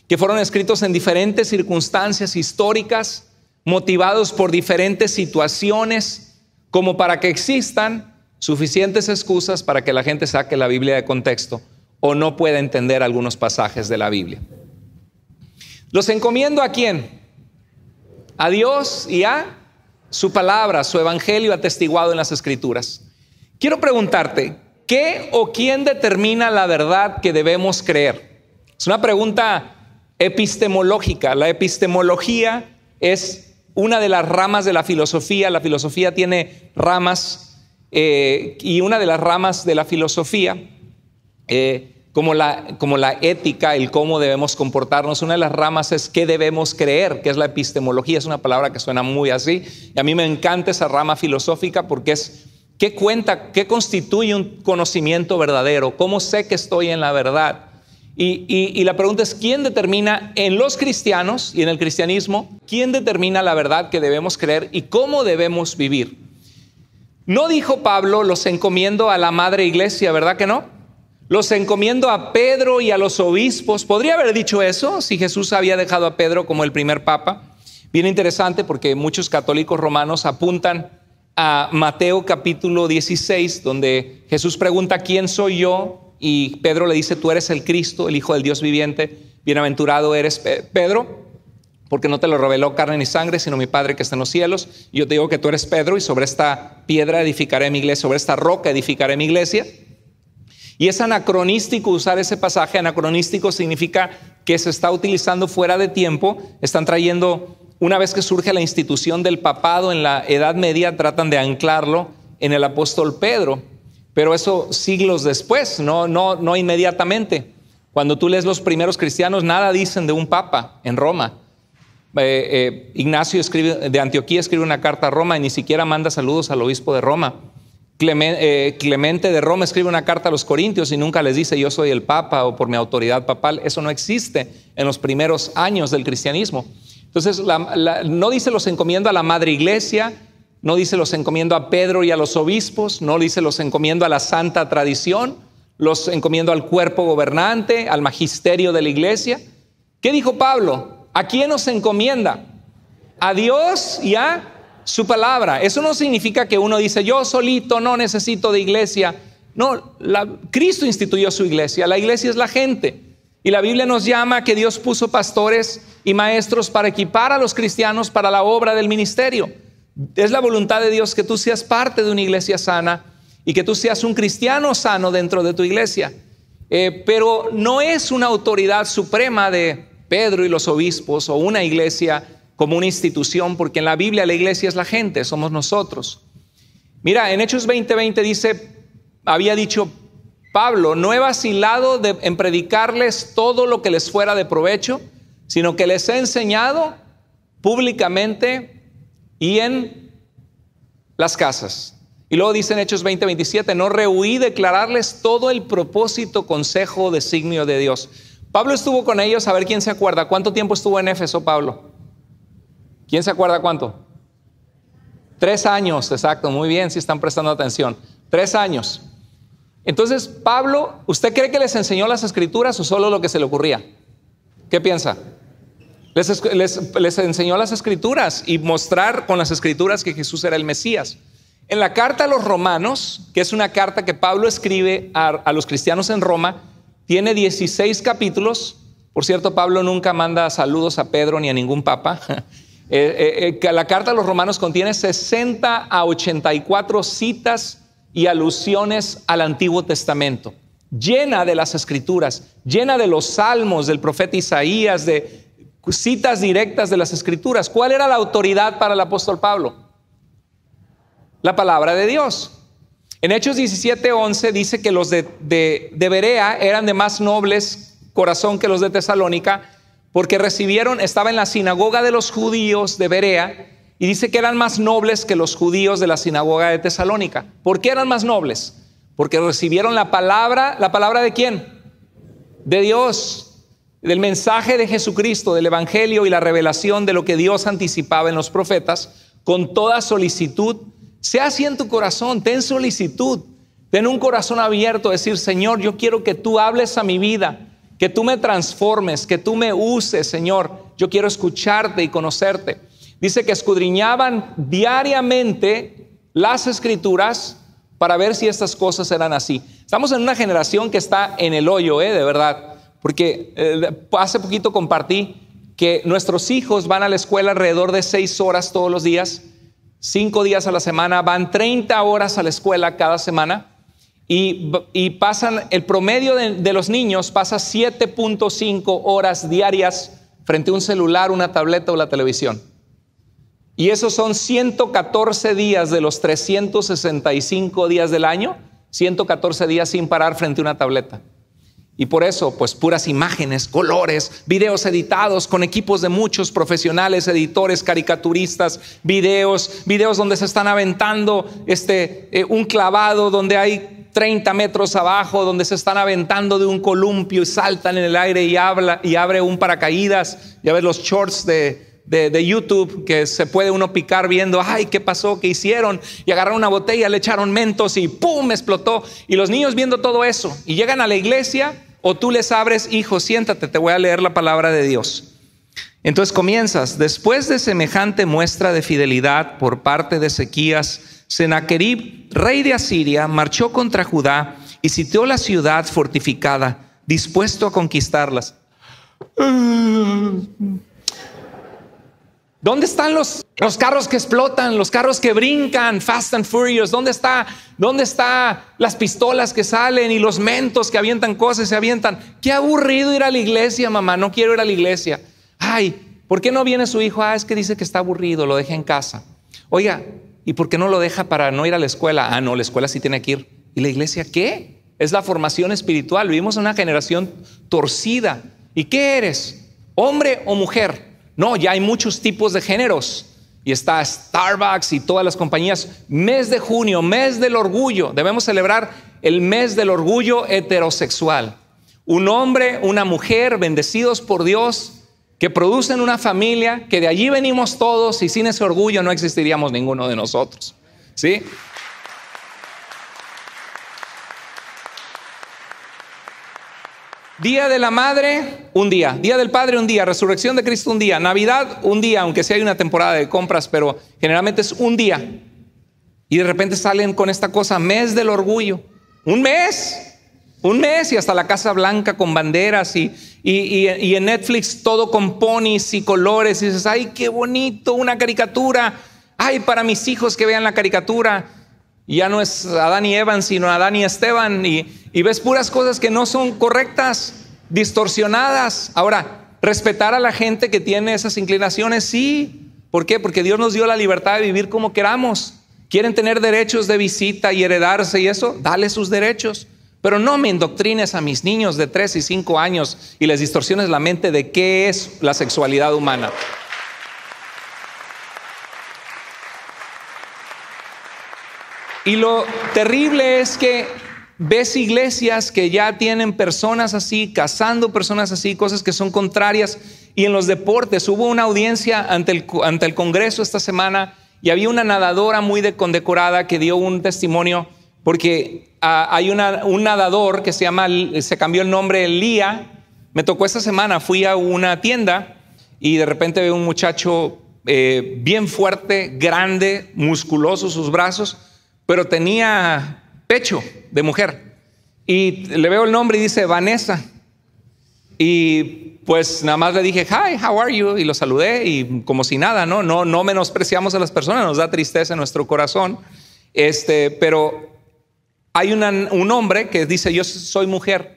que fueron escritos en diferentes circunstancias históricas, motivados por diferentes situaciones, como para que existan suficientes excusas para que la gente saque la Biblia de contexto o no pueda entender algunos pasajes de la Biblia. ¿Los encomiendo a quién? a Dios y a su palabra, su evangelio atestiguado en las escrituras. Quiero preguntarte, ¿qué o quién determina la verdad que debemos creer? Es una pregunta epistemológica. La epistemología es una de las ramas de la filosofía. La filosofía tiene ramas eh, y una de las ramas de la filosofía eh, como la, como la ética, el cómo debemos comportarnos. Una de las ramas es qué debemos creer, que es la epistemología. Es una palabra que suena muy así. Y a mí me encanta esa rama filosófica porque es qué cuenta, qué constituye un conocimiento verdadero, cómo sé que estoy en la verdad. y, la pregunta es, ¿quién determina en los cristianos y en el cristianismo, quién determina la verdad que debemos creer y cómo debemos vivir? No dijo Pablo, los encomiendo a la madre iglesia, ¿verdad que no? Los encomiendo a Pedro y a los obispos. ¿Podría haber dicho eso si Jesús había dejado a Pedro como el primer papa? Bien interesante porque muchos católicos romanos apuntan a Mateo capítulo 16, donde Jesús pregunta, ¿quién soy yo? Y Pedro le dice, tú eres el Cristo, el Hijo del Dios viviente. Bienaventurado eres Pedro, porque no te lo reveló carne ni sangre, sino mi Padre que está en los cielos. yo te digo que tú eres Pedro y sobre esta piedra edificaré mi iglesia, sobre esta roca edificaré mi iglesia. Y es anacronístico usar ese pasaje. Anacronístico significa que se está utilizando fuera de tiempo. Están trayendo, una vez que surge la institución del papado en la Edad Media, tratan de anclarlo en el apóstol Pedro. Pero eso siglos después, no, no, no inmediatamente. Cuando tú lees los primeros cristianos, nada dicen de un papa en Roma. Eh, eh, Ignacio de Antioquía escribe una carta a Roma y ni siquiera manda saludos al obispo de Roma. Eh, Clemente de Roma escribe una carta a los Corintios y nunca les dice yo soy el Papa o por mi autoridad papal. Eso no existe en los primeros años del cristianismo. Entonces, no dice los encomiendo a la Madre Iglesia, no dice los encomiendo a Pedro y a los obispos, no dice los encomiendo a la santa tradición, los encomiendo al cuerpo gobernante, al magisterio de la Iglesia. ¿Qué dijo Pablo? ¿A quién nos encomienda? ¿A Dios y a su palabra. Eso no significa que uno dice, yo solito no necesito de iglesia. No, Cristo instituyó su iglesia, la iglesia es la gente. Y la Biblia nos llama que Dios puso pastores y maestros para equipar a los cristianos para la obra del ministerio. Es la voluntad de Dios que tú seas parte de una iglesia sana y que tú seas un cristiano sano dentro de tu iglesia. Eh, pero no es una autoridad suprema de Pedro y los obispos o una iglesia como una institución, porque en la Biblia la iglesia es la gente, somos nosotros. Mira, en Hechos 20:20 dice, había dicho Pablo, no he vacilado en predicarles todo lo que les fuera de provecho, sino que les he enseñado públicamente y en las casas. Y luego dice en Hechos 20:27, no rehuí declararles todo el propósito, consejo, designio de Dios. Pablo estuvo con ellos, a ver quién se acuerda, ¿cuánto tiempo estuvo en Éfeso Pablo? ¿Quién se acuerda cuánto? Tres años, exacto, muy bien, si están prestando atención. Tres años. Entonces, Pablo, ¿usted cree que les enseñó las escrituras o solo lo que se le ocurría? ¿Qué piensa? Les, enseñó las escrituras y mostrar con las escrituras que Jesús era el Mesías. En la carta a los romanos, que es una carta que Pablo escribe a, los cristianos en Roma, tiene 16 capítulos. Por cierto, Pablo nunca manda saludos a Pedro ni a ningún papa. Eh, eh, eh, la carta a los romanos contiene 60 a 84 citas y alusiones al Antiguo Testamento, llena de las escrituras, llena de los salmos del profeta Isaías, de citas directas de las escrituras. ¿Cuál era la autoridad para el apóstol Pablo? La palabra de Dios. En Hechos 17:11 dice que los de, de Berea eran de más nobles corazón que los de Tesalónica, porque recibieron, estaba en la sinagoga de los judíos de Berea, y dice que eran más nobles que los judíos de la sinagoga de Tesalónica. ¿Por qué eran más nobles? Porque recibieron la palabra, la palabra de quién? De Dios, del mensaje de Jesucristo, del Evangelio y la revelación de lo que Dios anticipaba en los profetas, con toda solicitud. Sea así en tu corazón, ten solicitud, ten un corazón abierto, decir, Señor, yo quiero que tú hables a mi vida, que tú me transformes, que tú me uses, Señor. Yo quiero escucharte y conocerte. Dice que escudriñaban diariamente las escrituras para ver si estas cosas eran así. Estamos en una generación que está en el hoyo, ¿eh? de verdad, porque eh, hace poquito compartí que nuestros hijos van a la escuela alrededor de seis horas todos los días, cinco días a la semana, van 30 horas a la escuela cada semana y, pasan, el promedio de, los niños pasa 7.5 horas diarias frente a un celular, una tableta o la televisión. Y esos son 114 días de los 365 días del año, 114 días sin parar frente a una tableta. Y por eso, pues puras imágenes, colores, videos editados con equipos de muchos profesionales, editores, caricaturistas, videos, videos donde se están aventando este, eh, un clavado, donde hay 30 metros abajo, donde se están aventando de un columpio y saltan en el aire y, y abre un paracaídas. Ya ves los shorts de, YouTube que se puede uno picar viendo, ay, ¿qué pasó? ¿Qué hicieron? Y agarraron una botella, le echaron mentos y ¡pum! explotó. Y los niños viendo todo eso y llegan a la iglesia o tú les abres, hijo, siéntate, te voy a leer la palabra de Dios. Entonces comienzas, después de semejante muestra de fidelidad por parte de Ezequías, Senaquerib, rey de Asiria, marchó contra Judá y sitió la ciudad fortificada, dispuesto a conquistarlas. Eh, ¿Dónde están los, los, carros que explotan, los carros que brincan, Fast and Furious? ¿Dónde están dónde está las pistolas que salen y los mentos que avientan cosas, se avientan? Qué aburrido ir a la iglesia, mamá, no quiero ir a la iglesia. Ay, ¿por qué no viene su hijo? Ah, es que dice que está aburrido, lo deja en casa. Oiga, ¿Y por qué no lo deja para no ir a la escuela? Ah, no, la escuela sí tiene que ir. ¿Y la iglesia qué? Es la formación espiritual. Vivimos en una generación torcida. ¿Y qué eres? ¿Hombre o mujer? No, ya hay muchos tipos de géneros. Y está Starbucks y todas las compañías. Mes de junio, mes del orgullo. Debemos celebrar el mes del orgullo heterosexual. Un hombre, una mujer, bendecidos por Dios, que producen una familia que de allí venimos todos y sin ese orgullo no existiríamos ninguno de nosotros. ¿Sí? Día de la Madre, un día. Día del Padre, un día. Resurrección de Cristo, un día. Navidad, un día, aunque sí hay una temporada de compras, pero generalmente es un día. Y de repente salen con esta cosa, mes del orgullo. Un mes. Un mes y hasta la Casa Blanca con banderas y, y, en Netflix todo con ponis y colores. Y dices, ay, qué bonito, una caricatura. Ay, para mis hijos que vean la caricatura. ya no es Adán y Evan, sino Adán y Esteban. y ves puras cosas que no son correctas, distorsionadas. Ahora, respetar a la gente que tiene esas inclinaciones, sí. ¿Por qué? Porque Dios nos dio la libertad de vivir como queramos. Quieren tener derechos de visita y heredarse y eso, dale sus derechos. Pero no me indoctrines a mis niños de 3 y 5 años y les distorsiones la mente de qué es la sexualidad humana. Y lo terrible es que ves iglesias que ya tienen personas así, casando personas así, cosas que son contrarias. Y en los deportes hubo una audiencia ante el, ante el Congreso esta semana y había una nadadora muy condecorada que dio un testimonio porque Ah, hay un nadador que se llama, se cambió el nombre Lía. Me tocó esta semana, fui a una tienda y de repente veo un muchacho eh, bien fuerte, grande, musculoso sus brazos, pero tenía pecho de mujer. Y le veo el nombre y dice Vanessa. Y pues nada más le dije, hi, how are you? Y lo saludé y como si nada, ¿no? No, no menospreciamos a las personas, nos da tristeza en nuestro corazón. Este, pero hay un hombre que dice, yo soy mujer,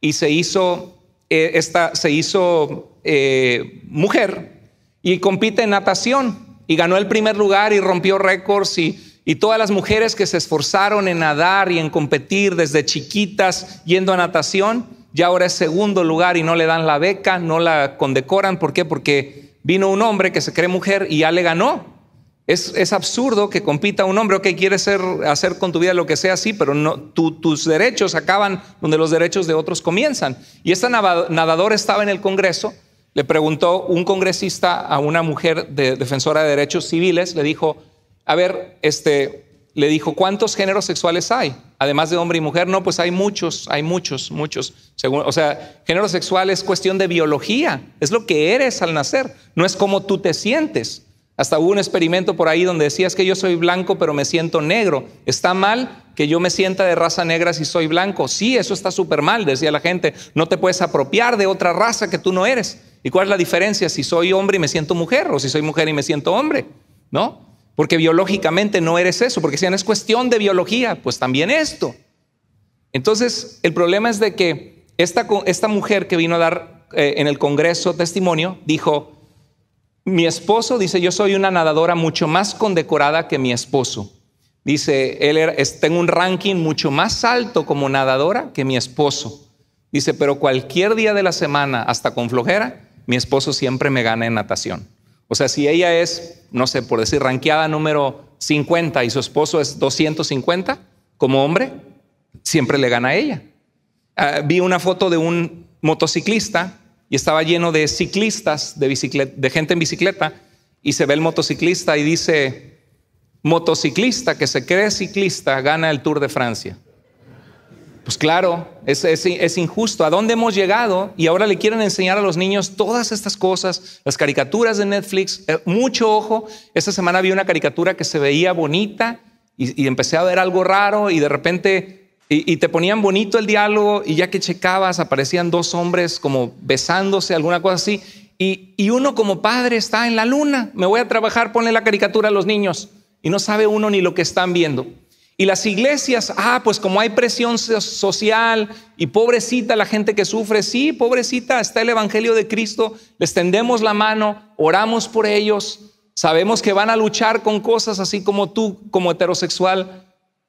y se hizo, eh, esta, se hizo eh, mujer y compite en natación, y ganó el primer lugar y rompió récords y y todas las mujeres que se esforzaron en nadar y en competir desde chiquitas yendo a natación, ya ahora es segundo lugar y no le dan la beca, no la condecoran. ¿Por qué? Porque vino un hombre que se cree mujer y ya le ganó. Es, absurdo que compita un hombre, ok, quiere hacer con tu vida lo que sea, sí, pero no, tus derechos acaban donde los derechos de otros comienzan. Y esta nadador estaba en el Congreso, le preguntó un congresista a una mujer defensora de derechos civiles, le dijo, a ver, este, le dijo, ¿cuántos géneros sexuales hay? Además de hombre y mujer, no, pues hay muchos, hay muchos, muchos. Según, o sea, género sexual es cuestión de biología, es lo que eres al nacer, no es como tú te sientes. Hasta hubo un experimento por ahí donde decías que yo soy blanco pero me siento negro. ¿Está mal que yo me sienta de raza negra si soy blanco? Sí, eso está súper mal, decía la gente. No te puedes apropiar de otra raza que tú no eres. ¿Y cuál es la diferencia si soy hombre y me siento mujer o si soy mujer y me siento hombre? ¿No? Porque biológicamente no eres eso, porque si no es cuestión de biología, pues también esto. Entonces, el problema es de que esta, mujer que vino a dar eh, en el Congreso testimonio dijo, mi esposo, dice, yo soy una nadadora mucho más condecorada que mi esposo. Dice, él tengo un ranking mucho más alto como nadadora que mi esposo. Dice, pero cualquier día de la semana, hasta con flojera, mi esposo siempre me gana en natación. O sea, si ella es, no sé, por decir, ranqueada número 50 y su esposo es 250 como hombre, siempre le gana a ella. Ah, vi una foto de un motociclista y estaba lleno de ciclistas, de, gente en bicicleta, y se ve el motociclista y dice, motociclista que se cree ciclista gana el Tour de Francia. Pues claro, es, es, injusto. ¿A dónde hemos llegado? Y ahora le quieren enseñar a los niños todas estas cosas, las caricaturas de Netflix. Eh, mucho ojo. Esta semana vi una caricatura que se veía bonita y, y, empecé a ver algo raro y de repente y, te ponían bonito el diálogo y ya que checabas aparecían dos hombres como besándose, alguna cosa así. Y, uno como padre está en la luna, me voy a trabajar, pone la caricatura a los niños y no sabe uno ni lo que están viendo. Y las iglesias, ah, pues como hay presión social y pobrecita la gente que sufre, sí, pobrecita, está el Evangelio de Cristo, les tendemos la mano, oramos por ellos, sabemos que van a luchar con cosas así como tú, como heterosexual,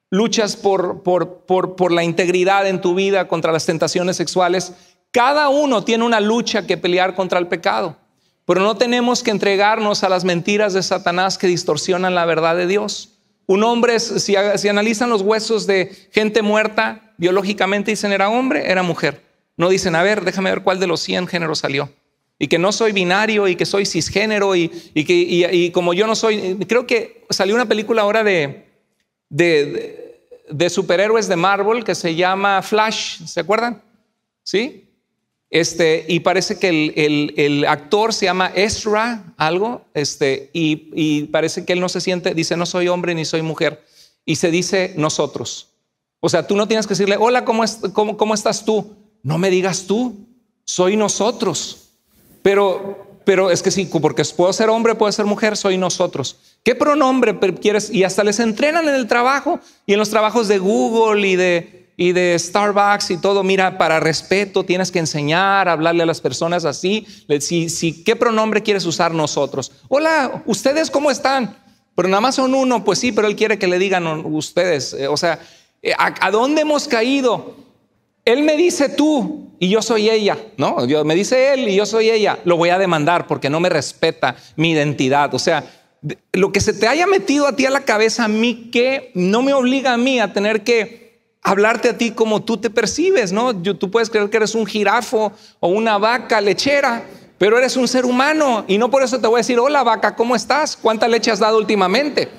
luchas por, por, la integridad en tu vida, contra las tentaciones sexuales. Cada uno tiene una lucha que pelear contra el pecado, pero no tenemos que entregarnos a las mentiras de Satanás que distorsionan la verdad de Dios. Un hombre, si, analizan los huesos de gente muerta, biológicamente dicen era hombre, era mujer. No dicen, a ver, déjame ver cuál de los 100 géneros salió. Y que no soy binario y que soy cisgénero y, y que, y como yo no soy, creo que salió una película ahora de, de, superhéroes de Marvel que se llama Flash, ¿se acuerdan? ¿Sí? Este, y parece que el, actor se llama Ezra, algo, este, y, parece que él no se siente, dice, no soy hombre ni soy mujer, y se dice nosotros. O sea, tú no tienes que decirle, hola, ¿cómo, cómo estás tú? No me digas tú, soy nosotros. Pero pero es que sí, porque puedo ser hombre, puedo ser mujer, soy nosotros. ¿Qué pronombre quieres? Y hasta les entrenan en el trabajo y en los trabajos de Google y de, y de Starbucks y todo. Mira, para respeto tienes que enseñar, hablarle a las personas así. Si, si, ¿Qué pronombre quieres usar nosotros? Hola, ¿ustedes cómo están? Pero nada más son uno, pues sí, pero él quiere que le digan ustedes. Eh, o sea, eh, a dónde hemos caído? él me dice tú y yo soy ella, ¿no? Yo, me dice él y yo soy ella, lo voy a demandar porque no me respeta mi identidad. O sea, lo que se te haya metido a ti a la cabeza, a mí que no me obliga a mí a tener que hablarte a ti como tú te percibes, ¿no? tú puedes creer que eres un jirafo o una vaca lechera, pero eres un ser humano y no por eso te voy a decir, hola vaca, ¿cómo estás? ¿Cuánta leche has dado últimamente?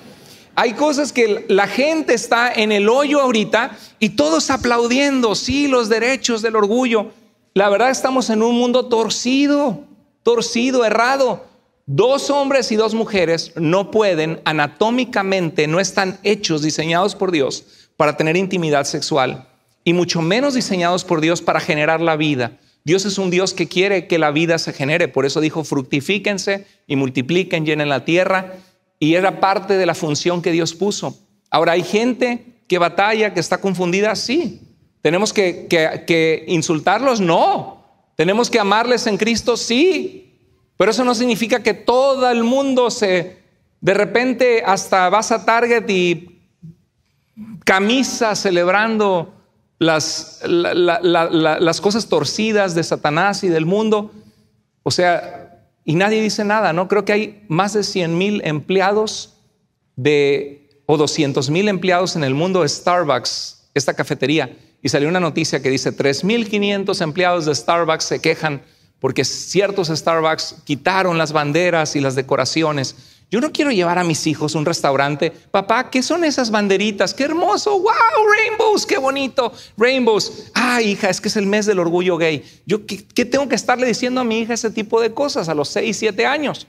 Hay cosas que la gente está en el hoyo ahorita y todos aplaudiendo, sí, los derechos del orgullo. La verdad estamos en un mundo torcido, torcido, errado. Dos hombres y dos mujeres no pueden anatómicamente, no están hechos, diseñados por Dios para tener intimidad sexual y mucho menos diseñados por Dios para generar la vida. Dios es un Dios que quiere que la vida se genere, por eso dijo, fructifíquense y multipliquen, llenen la tierra y era parte de la función que Dios puso. Ahora, hay gente que batalla, que está confundida, sí. ¿Tenemos que, insultarlos? No. ¿Tenemos que amarles en Cristo? Sí. Pero eso no significa que todo el mundo se... De repente hasta vas a Target y camisa celebrando las, las cosas torcidas de Satanás y del mundo. O sea, y nadie dice nada, ¿no? Creo que hay más de 100 mil empleados o 200 mil empleados en el mundo de Starbucks, esta cafetería, y salió una noticia que dice 3.500 empleados de Starbucks se quejan porque ciertos Starbucks quitaron las banderas y las decoraciones yo no quiero llevar a mis hijos a un restaurante. Papá, ¿qué son esas banderitas? ¡Qué hermoso! ¡Wow! ¡Rainbows! ¡Qué bonito! ¡Rainbows! ¡Ah, hija! Es que es el mes del orgullo gay. ¿Yo qué, tengo que estarle diciendo a mi hija ese tipo de cosas a los 6, 7 años?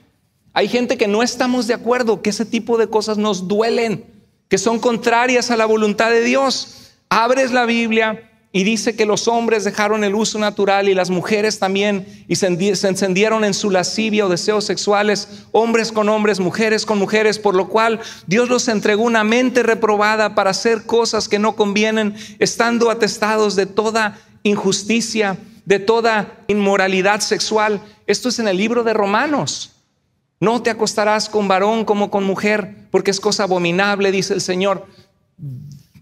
Hay gente que no estamos de acuerdo, que ese tipo de cosas nos duelen, que son contrarias a la voluntad de Dios. Abres la Biblia, y dice que los hombres dejaron el uso natural y las mujeres también y se encendieron en su lascivia o deseos sexuales, hombres con hombres, mujeres con mujeres, por lo cual Dios los entregó una mente reprobada para hacer cosas que no convienen, estando atestados de toda injusticia, de toda inmoralidad sexual. Esto es en el libro de Romanos. No te acostarás con varón como con mujer, porque es cosa abominable, dice el Señor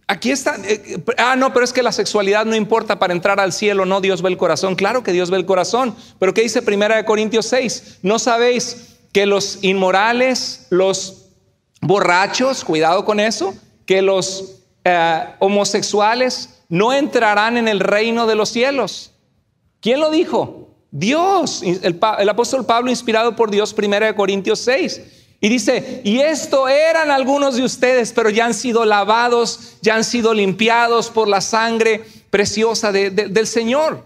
Aquí está, eh, ah, no, pero es que la sexualidad no importa para entrar al cielo, no, Dios ve el corazón. Claro que Dios ve el corazón, pero ¿qué dice Primera de Corintios 6? No sabéis que los inmorales, los borrachos, cuidado con eso, que los eh, homosexuales no entrarán en el reino de los cielos. ¿Quién lo dijo? Dios, el, apóstol Pablo inspirado por Dios, Primera de Corintios 6. Y dice, y esto eran algunos de ustedes, pero ya han sido lavados, ya han sido limpiados por la sangre preciosa del Señor.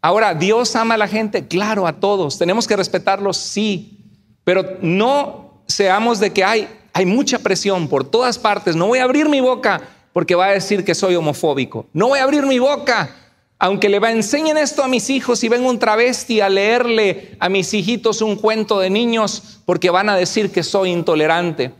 Ahora, ¿Dios ama a la gente? Claro, a todos. ¿Tenemos que respetarlos? Sí. Pero no seamos de que hay, hay mucha presión por todas partes. No voy a abrir mi boca porque va a decir que soy homofóbico. No voy a abrir mi boca aunque le va, enseñen esto a mis hijos y ven un travesti a leerle a mis hijitos un cuento de niños porque van a decir que soy intolerante.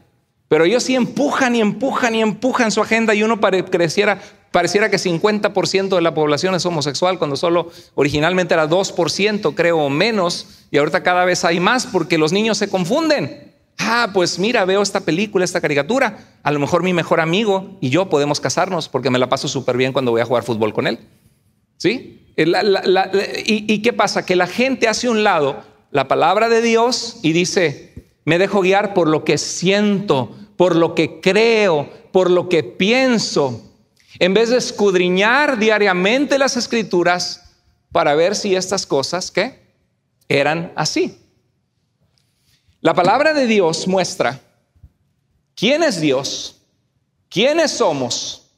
Pero ellos sí empujan y empujan y empujan su agenda y uno pareciera pareciera que 50% de la población es homosexual cuando solo originalmente era 2%, creo, menos, y ahorita cada vez hay más porque los niños se confunden. Ah, pues mira, veo esta película, esta caricatura, a lo mejor mi mejor amigo y yo podemos casarnos porque me la paso súper bien cuando voy a jugar fútbol con él. ¿Sí? Eh, y, ¿Y qué pasa? Que la gente hace un lado la palabra de Dios y dice, me dejo guiar por lo que siento, por lo que creo, por lo que pienso, en vez de escudriñar diariamente las escrituras para ver si estas cosas que eran así. La palabra de Dios muestra quién es Dios, quiénes somos,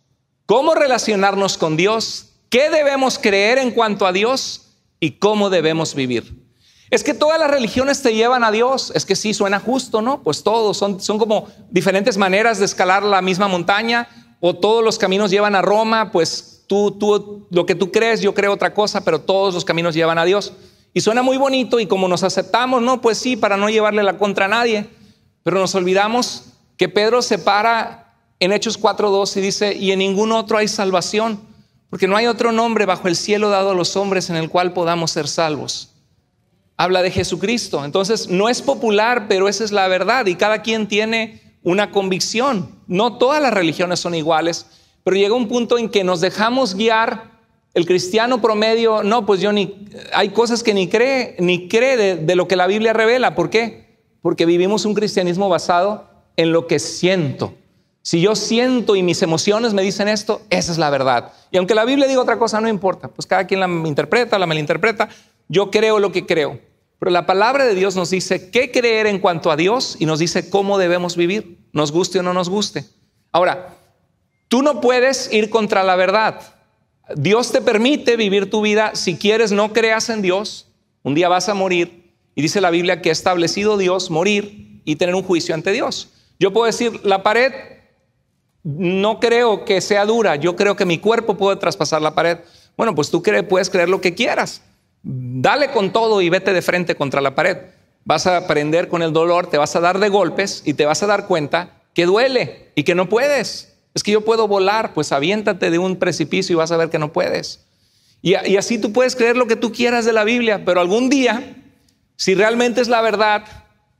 cómo relacionarnos con Dios ¿Qué debemos creer en cuanto a Dios y cómo debemos vivir? Es que todas las religiones te llevan a Dios. Es que sí, suena justo, ¿no? Pues todos son, son como diferentes maneras de escalar la misma montaña o todos los caminos llevan a Roma, pues tú, tú, lo que tú crees, yo creo otra cosa, pero todos los caminos llevan a Dios. Y suena muy bonito y como nos aceptamos, no, pues sí, para no llevarle la contra a nadie. Pero nos olvidamos que Pedro se para en Hechos 4.2 y dice, y en ningún otro hay salvación porque no hay otro nombre bajo el cielo dado a los hombres en el cual podamos ser salvos. Habla de Jesucristo. Entonces, no es popular, pero esa es la verdad y cada quien tiene una convicción. No todas las religiones son iguales, pero llega un punto en que nos dejamos guiar el cristiano promedio, no, pues yo ni, hay cosas que ni cree, ni cree de, lo que la Biblia revela. ¿Por qué? Porque vivimos un cristianismo basado en lo que siento, si yo siento y mis emociones me dicen esto, esa es la verdad. Y aunque la Biblia diga otra cosa, no importa. Pues cada quien la interpreta, la malinterpreta. Yo creo lo que creo. Pero la palabra de Dios nos dice qué creer en cuanto a Dios y nos dice cómo debemos vivir, nos guste o no nos guste. Ahora, tú no puedes ir contra la verdad. Dios te permite vivir tu vida si quieres no creas en Dios. Un día vas a morir y dice la Biblia que ha establecido Dios morir y tener un juicio ante Dios. Yo puedo decir, la pared no creo que sea dura, yo creo que mi cuerpo puede traspasar la pared. Bueno, pues tú puedes creer lo que quieras. Dale con todo y vete de frente contra la pared. Vas a aprender con el dolor, te vas a dar de golpes y te vas a dar cuenta que duele y que no puedes. Es que yo puedo volar, pues aviéntate de un precipicio y vas a ver que no puedes. y así tú puedes creer lo que tú quieras de la Biblia, pero algún día, si realmente es la verdad,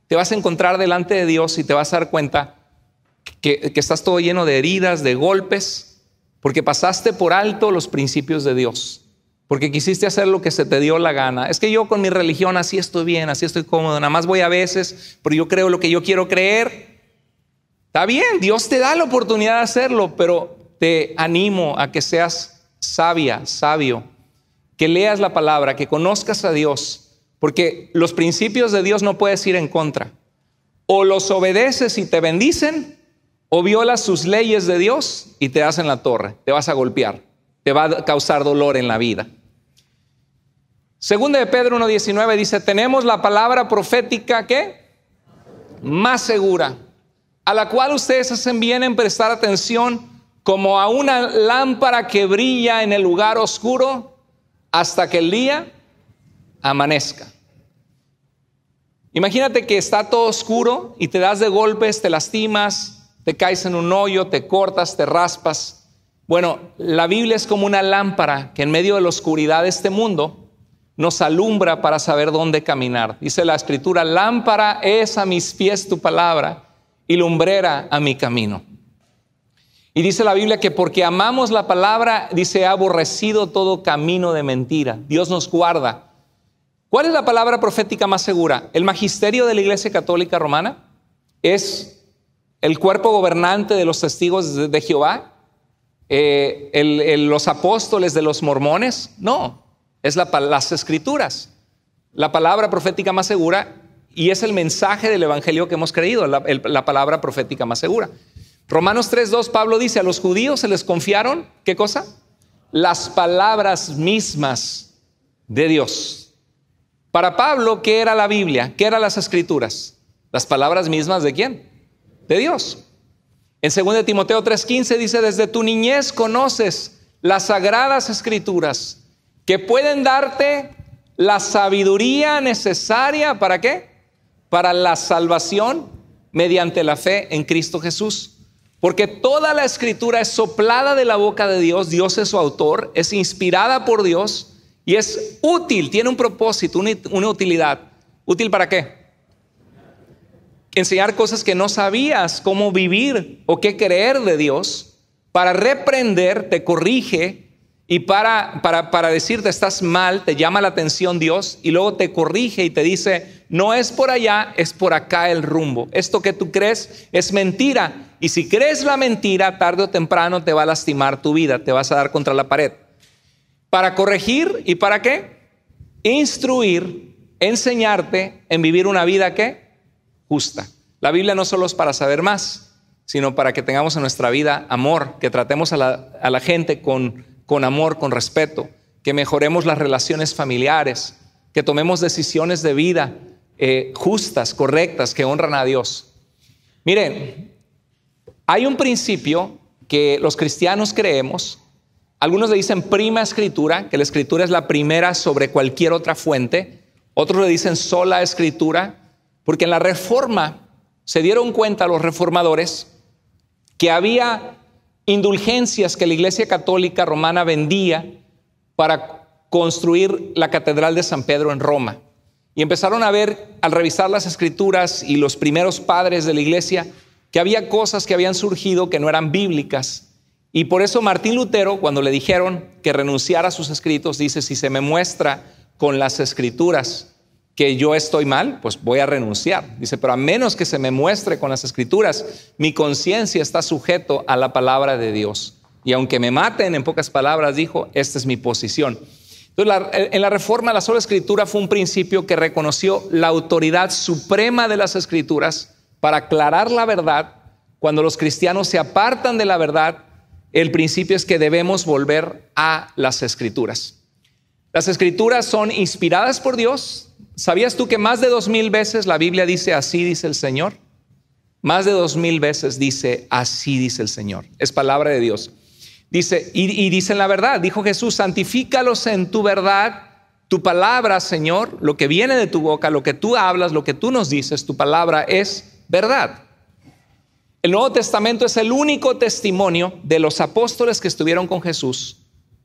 te vas a encontrar delante de Dios y te vas a dar cuenta que, estás todo lleno de heridas, de golpes, porque pasaste por alto los principios de Dios porque quisiste hacer lo que se te dio la gana. Es que yo con mi religión así estoy bien, así estoy cómodo, nada más voy a veces, pero yo creo lo que yo quiero creer. Está bien, Dios te da la oportunidad de hacerlo, pero te animo a que seas sabia, sabio, que leas la palabra, que conozcas a Dios, porque los principios de Dios no puedes ir en contra. O los obedeces y te bendicen, o violas sus leyes de Dios y te das en la torre, te vas a golpear, te va a causar dolor en la vida. Segunda de Pedro 1.19 dice, tenemos la palabra profética que más segura, a la cual ustedes hacen bien en prestar atención como a una lámpara que brilla en el lugar oscuro hasta que el día amanezca. Imagínate que está todo oscuro y te das de golpes, te lastimas, te caes en un hoyo, te cortas, te raspas. Bueno, la Biblia es como una lámpara que en medio de la oscuridad de este mundo nos alumbra para saber dónde caminar. Dice la escritura, lámpara es a mis pies tu palabra y lumbrera a mi camino. Y dice la Biblia que porque amamos la palabra, dice, ha aborrecido todo camino de mentira. Dios nos guarda. ¿Cuál es la palabra profética más segura? El magisterio de la Iglesia Católica Romana es el cuerpo gobernante de los testigos de, Jehová, eh, los apóstoles de los mormones, no, es las escrituras, la palabra profética más segura y es el mensaje del Evangelio que hemos creído, la, palabra profética más segura. Romanos 3.2, Pablo dice, a los judíos se les confiaron, ¿qué cosa? Las palabras mismas de Dios. Para Pablo, ¿qué era la Biblia? ¿Qué eran las escrituras? Las palabras mismas de quién? de Dios. En 2 Timoteo 3:15 dice, desde tu niñez conoces las sagradas escrituras que pueden darte la sabiduría necesaria para qué? Para la salvación mediante la fe en Cristo Jesús. Porque toda la escritura es soplada de la boca de Dios, Dios es su autor, es inspirada por Dios y es útil, tiene un propósito, una utilidad. ¿Útil para qué? enseñar cosas que no sabías cómo vivir o qué creer de Dios, para reprender, te corrige y para, para, decirte estás mal, te llama la atención Dios y luego te corrige y te dice, no es por allá, es por acá el rumbo. Esto que tú crees es mentira y si crees la mentira, tarde o temprano te va a lastimar tu vida, te vas a dar contra la pared. Para corregir y para qué? Instruir, enseñarte en vivir una vida que justa. La Biblia no solo es para saber más, sino para que tengamos en nuestra vida amor, que tratemos a la, gente con, amor, con respeto, que mejoremos las relaciones familiares, que tomemos decisiones de vida eh, justas, correctas, que honran a Dios. Miren, hay un principio que los cristianos creemos, algunos le dicen prima escritura, que la escritura es la primera sobre cualquier otra fuente, otros le dicen sola escritura, porque en la reforma se dieron cuenta los reformadores que había indulgencias que la Iglesia Católica Romana vendía para construir la Catedral de San Pedro en Roma. Y empezaron a ver, al revisar las escrituras y los primeros padres de la Iglesia, que había cosas que habían surgido que no eran bíblicas. Y por eso Martín Lutero, cuando le dijeron que renunciara a sus escritos, dice, si se me muestra con las escrituras que yo estoy mal, pues voy a renunciar. Dice, pero a menos que se me muestre con las escrituras, mi conciencia está sujeto a la palabra de Dios. Y aunque me maten, en pocas palabras dijo, esta es mi posición. Entonces, en la reforma la sola escritura fue un principio que reconoció la autoridad suprema de las escrituras para aclarar la verdad. Cuando los cristianos se apartan de la verdad, el principio es que debemos volver a las escrituras. Las escrituras son inspiradas por Dios. ¿Sabías tú que más de dos mil veces la Biblia dice así dice el Señor? Más de dos mil veces dice así dice el Señor. Es palabra de Dios. Dice, y, dicen la verdad. Dijo Jesús, santifícalos en tu verdad. Tu palabra, Señor, lo que viene de tu boca, lo que tú hablas, lo que tú nos dices, tu palabra es verdad. El Nuevo Testamento es el único testimonio de los apóstoles que estuvieron con Jesús.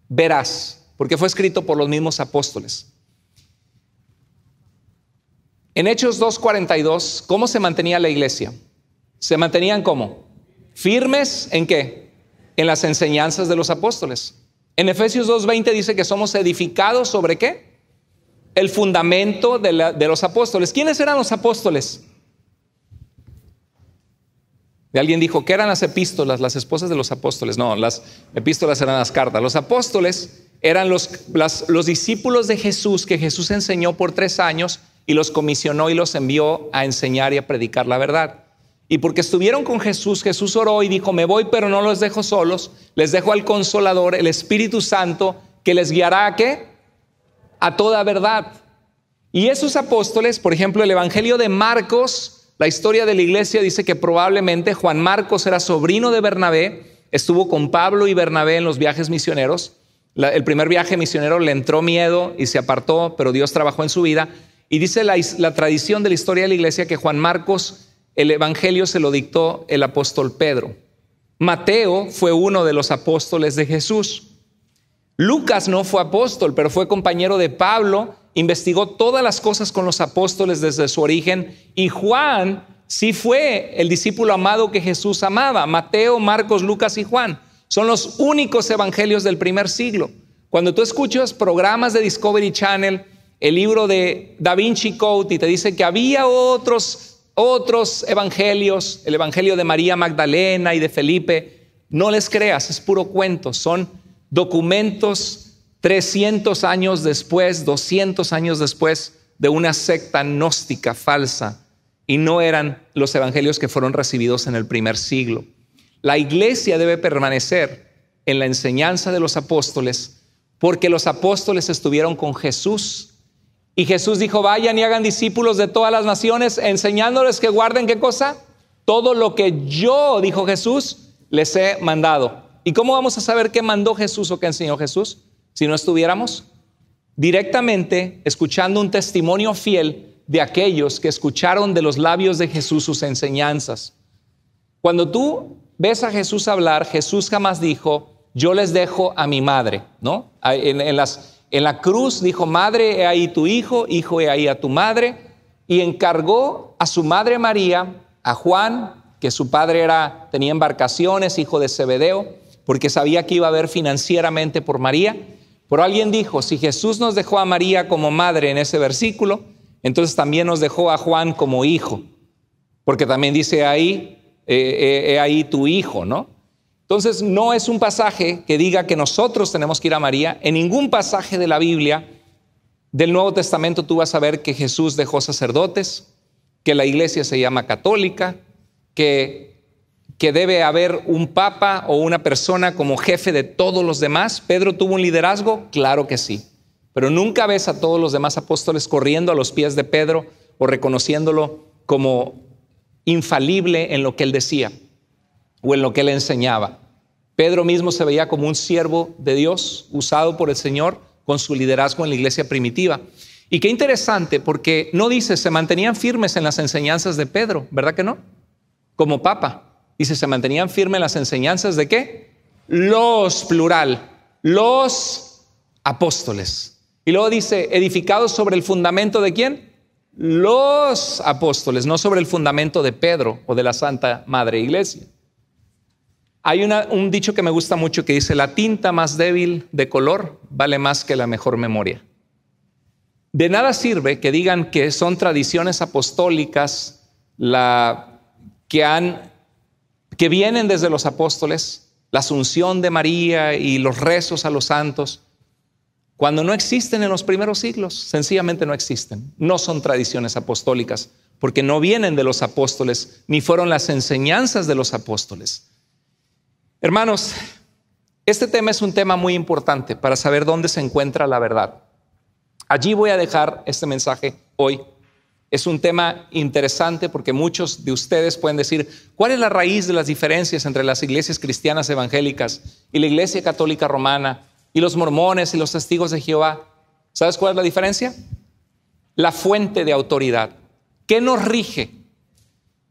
Verás, porque fue escrito por los mismos apóstoles. En Hechos 2.42, ¿cómo se mantenía la iglesia? ¿Se mantenían cómo? Firmes en qué? En las enseñanzas de los apóstoles. En Efesios 2.20 dice que somos edificados sobre qué? El fundamento de, los apóstoles. ¿Quiénes eran los apóstoles? alguien dijo, que eran las epístolas, las esposas de los apóstoles? No, las epístolas eran las cartas. Los apóstoles eran los, los discípulos de Jesús que Jesús enseñó por tres años y los comisionó y los envió a enseñar y a predicar la verdad. Y porque estuvieron con Jesús, Jesús oró y dijo, me voy, pero no los dejo solos, les dejo al consolador, el Espíritu Santo, que les guiará a qué? A toda verdad. Y esos apóstoles, por ejemplo, el Evangelio de Marcos, la historia de la iglesia dice que probablemente Juan Marcos era sobrino de Bernabé, estuvo con Pablo y Bernabé en los viajes misioneros, el primer viaje misionero le entró miedo y se apartó, pero Dios trabajó en su vida. Y dice la, la tradición de la historia de la iglesia que Juan Marcos, el Evangelio se lo dictó el apóstol Pedro. Mateo fue uno de los apóstoles de Jesús. Lucas no fue apóstol, pero fue compañero de Pablo, investigó todas las cosas con los apóstoles desde su origen. Y Juan sí fue el discípulo amado que Jesús amaba, Mateo, Marcos, Lucas y Juan. Son los únicos evangelios del primer siglo. Cuando tú escuchas programas de Discovery Channel, el libro de Da Vinci Code, y te dice que había otros, otros evangelios, el evangelio de María Magdalena y de Felipe, no les creas, es puro cuento, son documentos 300 años después, 200 años después de una secta gnóstica falsa y no eran los evangelios que fueron recibidos en el primer siglo. La iglesia debe permanecer en la enseñanza de los apóstoles porque los apóstoles estuvieron con Jesús. Y Jesús dijo, vayan y hagan discípulos de todas las naciones, enseñándoles que guarden qué cosa? Todo lo que yo, dijo Jesús, les he mandado. ¿Y cómo vamos a saber qué mandó Jesús o qué enseñó Jesús si no estuviéramos directamente escuchando un testimonio fiel de aquellos que escucharon de los labios de Jesús sus enseñanzas? Cuando tú ves a Jesús hablar, Jesús jamás dijo, yo les dejo a mi madre, ¿no? Ah, en, en, las, en la cruz dijo, madre, he ahí tu hijo, hijo, he ahí a tu madre, y encargó a su madre María, a Juan, que su padre era, tenía embarcaciones, hijo de Zebedeo, porque sabía que iba a ver financieramente por María. Pero alguien dijo, si Jesús nos dejó a María como madre en ese versículo, entonces también nos dejó a Juan como hijo, porque también dice ahí, he eh, eh, eh, ahí tu hijo, ¿no? Entonces, no es un pasaje que diga que nosotros tenemos que ir a María. En ningún pasaje de la Biblia del Nuevo Testamento tú vas a ver que Jesús dejó sacerdotes, que la iglesia se llama católica, que, que debe haber un papa o una persona como jefe de todos los demás. ¿Pedro tuvo un liderazgo? Claro que sí. Pero nunca ves a todos los demás apóstoles corriendo a los pies de Pedro o reconociéndolo como infalible en lo que él decía o en lo que él enseñaba. Pedro mismo se veía como un siervo de Dios usado por el Señor con su liderazgo en la iglesia primitiva. Y qué interesante, porque no dice, se mantenían firmes en las enseñanzas de Pedro, ¿verdad que no? Como papa. Dice, se mantenían firmes en las enseñanzas de qué? Los, plural, los apóstoles. Y luego dice, edificados sobre el fundamento de quién? los apóstoles, no sobre el fundamento de Pedro o de la Santa Madre Iglesia. Hay un dicho que me gusta mucho que dice, la tinta más débil de color vale más que la mejor memoria. De nada sirve que digan que son tradiciones apostólicas que, que vienen desde los apóstoles, la asunción de María y los rezos a los santos, cuando no existen en los primeros siglos, sencillamente no existen. No son tradiciones apostólicas, porque no vienen de los apóstoles, ni fueron las enseñanzas de los apóstoles. Hermanos, este tema es un tema muy importante para saber dónde se encuentra la verdad. Allí voy a dejar este mensaje hoy. Es un tema interesante porque muchos de ustedes pueden decir, ¿cuál es la raíz de las diferencias entre las iglesias cristianas evangélicas y la iglesia católica romana y los mormones y los testigos de Jehová. ¿Sabes cuál es la diferencia? La fuente de autoridad. ¿Qué nos rige?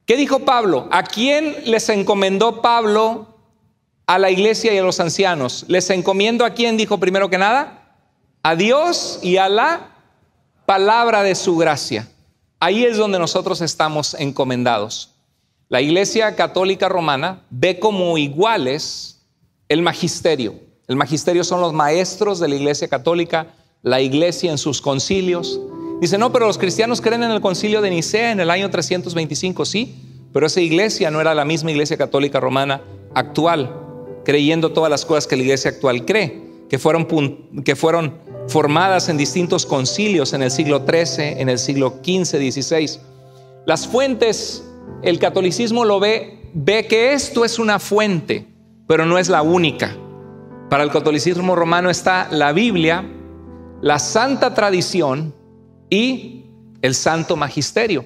¿Qué dijo Pablo? ¿A quién les encomendó Pablo a la iglesia y a los ancianos? ¿Les encomiendo a quién dijo primero que nada? A Dios y a la palabra de su gracia. Ahí es donde nosotros estamos encomendados. La iglesia católica romana ve como iguales el magisterio, el magisterio son los maestros de la Iglesia Católica, la Iglesia en sus concilios. Dice, no, pero los cristianos creen en el concilio de Nicea en el año 325, sí, pero esa iglesia no era la misma Iglesia Católica Romana actual, creyendo todas las cosas que la iglesia actual cree, que fueron, que fueron formadas en distintos concilios en el siglo XIII, en el siglo XV, XVI. Las fuentes, el catolicismo lo ve, ve que esto es una fuente, pero no es la única. Para el catolicismo romano está la Biblia, la santa tradición y el santo magisterio.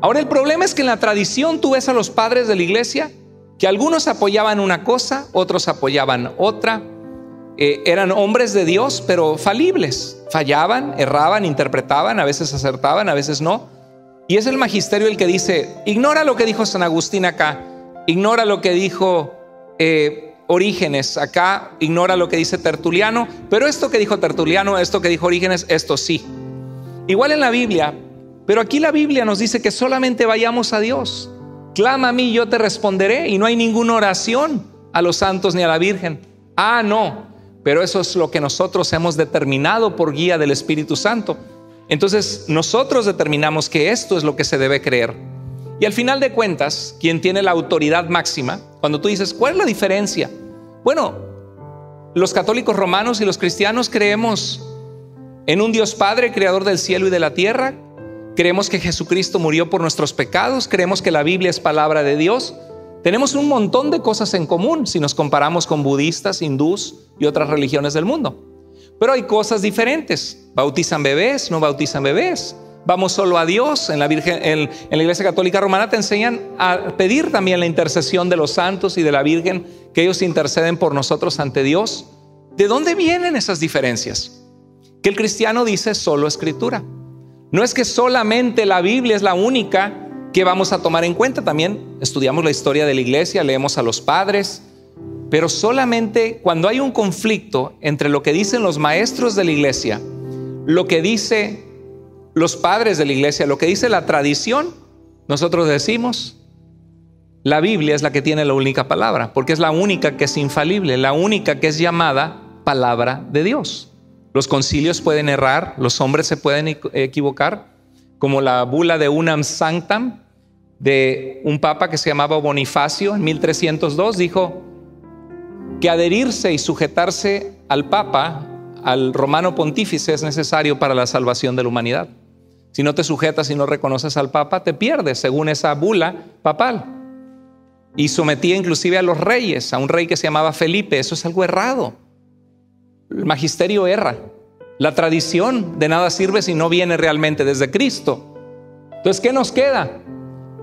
Ahora el problema es que en la tradición tú ves a los padres de la iglesia que algunos apoyaban una cosa, otros apoyaban otra. Eh, eran hombres de Dios, pero falibles. Fallaban, erraban, interpretaban, a veces acertaban, a veces no. Y es el magisterio el que dice, ignora lo que dijo San Agustín acá, ignora lo que dijo eh, Orígenes, acá ignora lo que dice Tertuliano, pero esto que dijo Tertuliano, esto que dijo Orígenes, esto sí. Igual en la Biblia, pero aquí la Biblia nos dice que solamente vayamos a Dios. Clama a mí, yo te responderé, y no hay ninguna oración a los santos ni a la Virgen. Ah, no, pero eso es lo que nosotros hemos determinado por guía del Espíritu Santo. Entonces nosotros determinamos que esto es lo que se debe creer. Y al final de cuentas, quien tiene la autoridad máxima cuando tú dices, ¿cuál es la diferencia? Bueno, los católicos romanos y los cristianos creemos en un Dios Padre, creador del cielo y de la tierra. Creemos que Jesucristo murió por nuestros pecados. Creemos que la Biblia es palabra de Dios. Tenemos un montón de cosas en común si nos comparamos con budistas, hindús y otras religiones del mundo. Pero hay cosas diferentes. Bautizan bebés, no bautizan bebés vamos solo a Dios. En la, Virgen, en, la Iglesia Católica Romana te enseñan a pedir también la intercesión de los santos y de la Virgen, que ellos interceden por nosotros ante Dios. ¿De dónde vienen esas diferencias? Que el cristiano dice solo escritura. No es que solamente la Biblia es la única que vamos a tomar en cuenta. También estudiamos la historia de la iglesia, leemos a los padres, pero solamente cuando hay un conflicto entre lo que dicen los maestros de la iglesia, lo que dice los padres de la iglesia, lo que dice la tradición, nosotros decimos, la Biblia es la que tiene la única palabra, porque es la única que es infalible, la única que es llamada palabra de Dios. Los concilios pueden errar, los hombres se pueden equivocar, como la bula de Unam Sanctam de un papa que se llamaba Bonifacio en 1302, dijo que adherirse y sujetarse al papa, al romano pontífice, es necesario para la salvación de la humanidad. Si no te sujetas y no reconoces al Papa, te pierdes, según esa bula papal. Y sometía inclusive a los reyes, a un rey que se llamaba Felipe. Eso es algo errado. El magisterio erra. La tradición de nada sirve si no viene realmente desde Cristo. Entonces, ¿qué nos queda?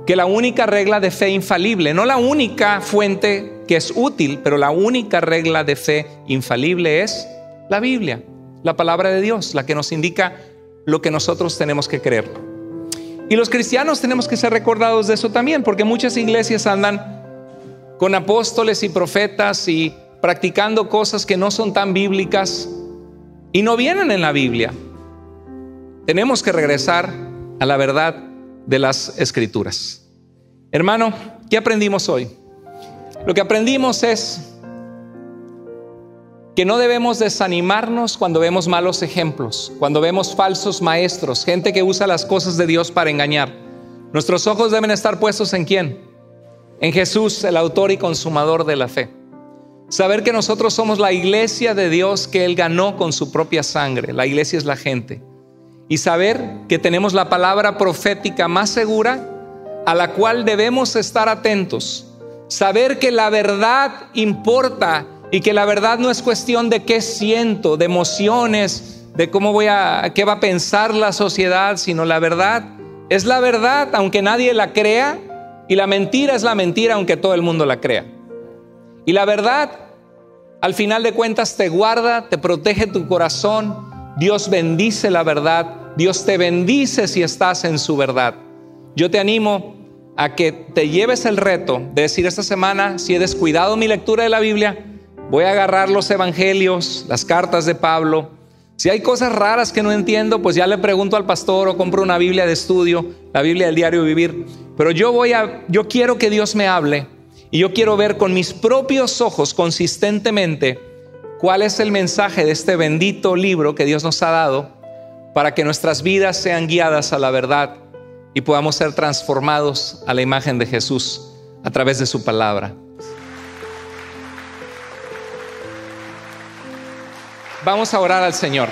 Que la única regla de fe infalible, no la única fuente que es útil, pero la única regla de fe infalible es la Biblia, la palabra de Dios, la que nos indica lo que nosotros tenemos que creer. Y los cristianos tenemos que ser recordados de eso también, porque muchas iglesias andan con apóstoles y profetas y practicando cosas que no son tan bíblicas y no vienen en la Biblia. Tenemos que regresar a la verdad de las escrituras. Hermano, ¿qué aprendimos hoy? Lo que aprendimos es que no debemos desanimarnos cuando vemos malos ejemplos, cuando vemos falsos maestros, gente que usa las cosas de Dios para engañar. Nuestros ojos deben estar puestos en quién? En Jesús, el autor y consumador de la fe. Saber que nosotros somos la iglesia de Dios que Él ganó con su propia sangre. La iglesia es la gente. Y saber que tenemos la palabra profética más segura a la cual debemos estar atentos. Saber que la verdad importa y que la verdad no es cuestión de qué siento, de emociones, de cómo voy a, qué va a pensar la sociedad, sino la verdad es la verdad aunque nadie la crea y la mentira es la mentira aunque todo el mundo la crea. Y la verdad, al final de cuentas, te guarda, te protege tu corazón, Dios bendice la verdad, Dios te bendice si estás en su verdad. Yo te animo a que te lleves el reto de decir esta semana, si he descuidado mi lectura de la Biblia, voy a agarrar los evangelios, las cartas de Pablo. Si hay cosas raras que no entiendo, pues ya le pregunto al pastor o compro una Biblia de estudio, la Biblia del diario vivir. Pero yo voy a, yo quiero que Dios me hable y yo quiero ver con mis propios ojos consistentemente cuál es el mensaje de este bendito libro que Dios nos ha dado para que nuestras vidas sean guiadas a la verdad y podamos ser transformados a la imagen de Jesús a través de su palabra. Vamos a orar al Señor.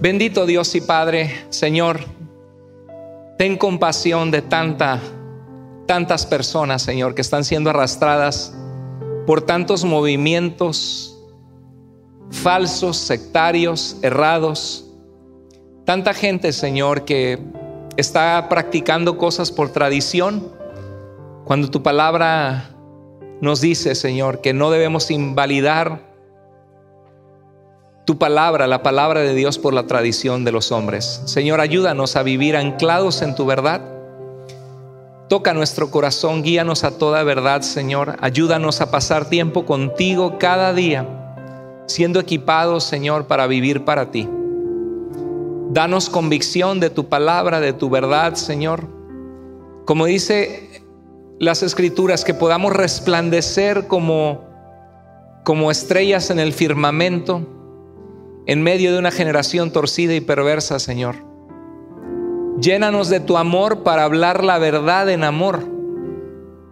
Bendito Dios y Padre, Señor, ten compasión de tanta, tantas personas, Señor, que están siendo arrastradas por tantos movimientos falsos, sectarios, errados. Tanta gente, Señor, que está practicando cosas por tradición, cuando tu palabra nos dice, Señor, que no debemos invalidar tu palabra, la palabra de Dios por la tradición de los hombres. Señor, ayúdanos a vivir anclados en tu verdad. Toca nuestro corazón, guíanos a toda verdad, Señor. Ayúdanos a pasar tiempo contigo cada día, siendo equipados, Señor, para vivir para ti. Danos convicción de tu palabra, de tu verdad, Señor. Como dice las escrituras, que podamos resplandecer como, como estrellas en el firmamento en medio de una generación torcida y perversa, Señor. Llénanos de tu amor para hablar la verdad en amor.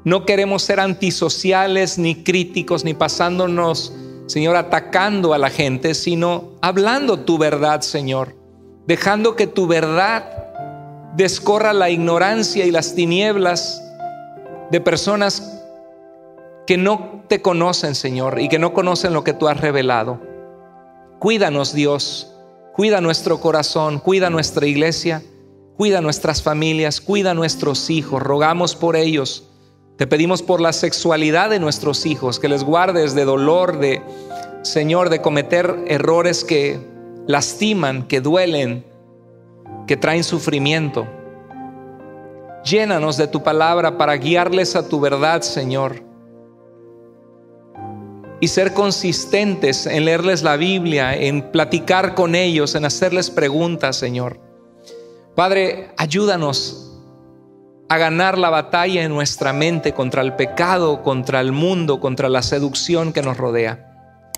No queremos ser antisociales, ni críticos, ni pasándonos, Señor, atacando a la gente, sino hablando tu verdad, Señor. Dejando que tu verdad descorra la ignorancia y las tinieblas de personas que no te conocen, Señor, y que no conocen lo que tú has revelado. Cuídanos Dios, cuida nuestro corazón, cuida nuestra iglesia, cuida nuestras familias, cuida nuestros hijos, rogamos por ellos. Te pedimos por la sexualidad de nuestros hijos, que les guardes de dolor, de Señor, de cometer errores que lastiman, que duelen, que traen sufrimiento. Llénanos de tu palabra para guiarles a tu verdad, Señor y ser consistentes en leerles la Biblia, en platicar con ellos, en hacerles preguntas, Señor. Padre, ayúdanos a ganar la batalla en nuestra mente contra el pecado, contra el mundo, contra la seducción que nos rodea.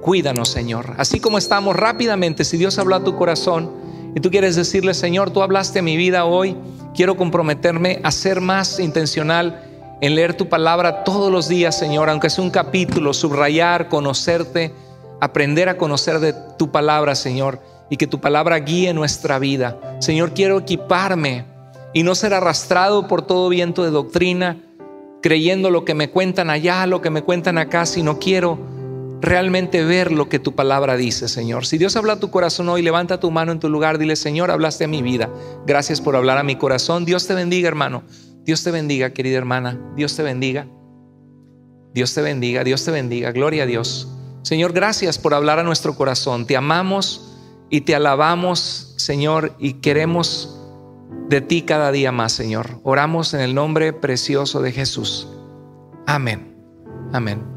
Cuídanos, Señor. Así como estamos rápidamente, si Dios habló a tu corazón y tú quieres decirle, Señor, tú hablaste a mi vida hoy, quiero comprometerme a ser más intencional en leer tu palabra todos los días, Señor, aunque sea un capítulo, subrayar, conocerte, aprender a conocer de tu palabra, Señor, y que tu palabra guíe nuestra vida. Señor, quiero equiparme y no ser arrastrado por todo viento de doctrina, creyendo lo que me cuentan allá, lo que me cuentan acá, sino quiero realmente ver lo que tu palabra dice, Señor. Si Dios habla a tu corazón hoy, levanta tu mano en tu lugar, dile, Señor, hablaste a mi vida. Gracias por hablar a mi corazón. Dios te bendiga, hermano. Dios te bendiga, querida hermana. Dios te bendiga. Dios te bendiga, Dios te bendiga. Gloria a Dios. Señor, gracias por hablar a nuestro corazón. Te amamos y te alabamos, Señor, y queremos de ti cada día más, Señor. Oramos en el nombre precioso de Jesús. Amén. Amén.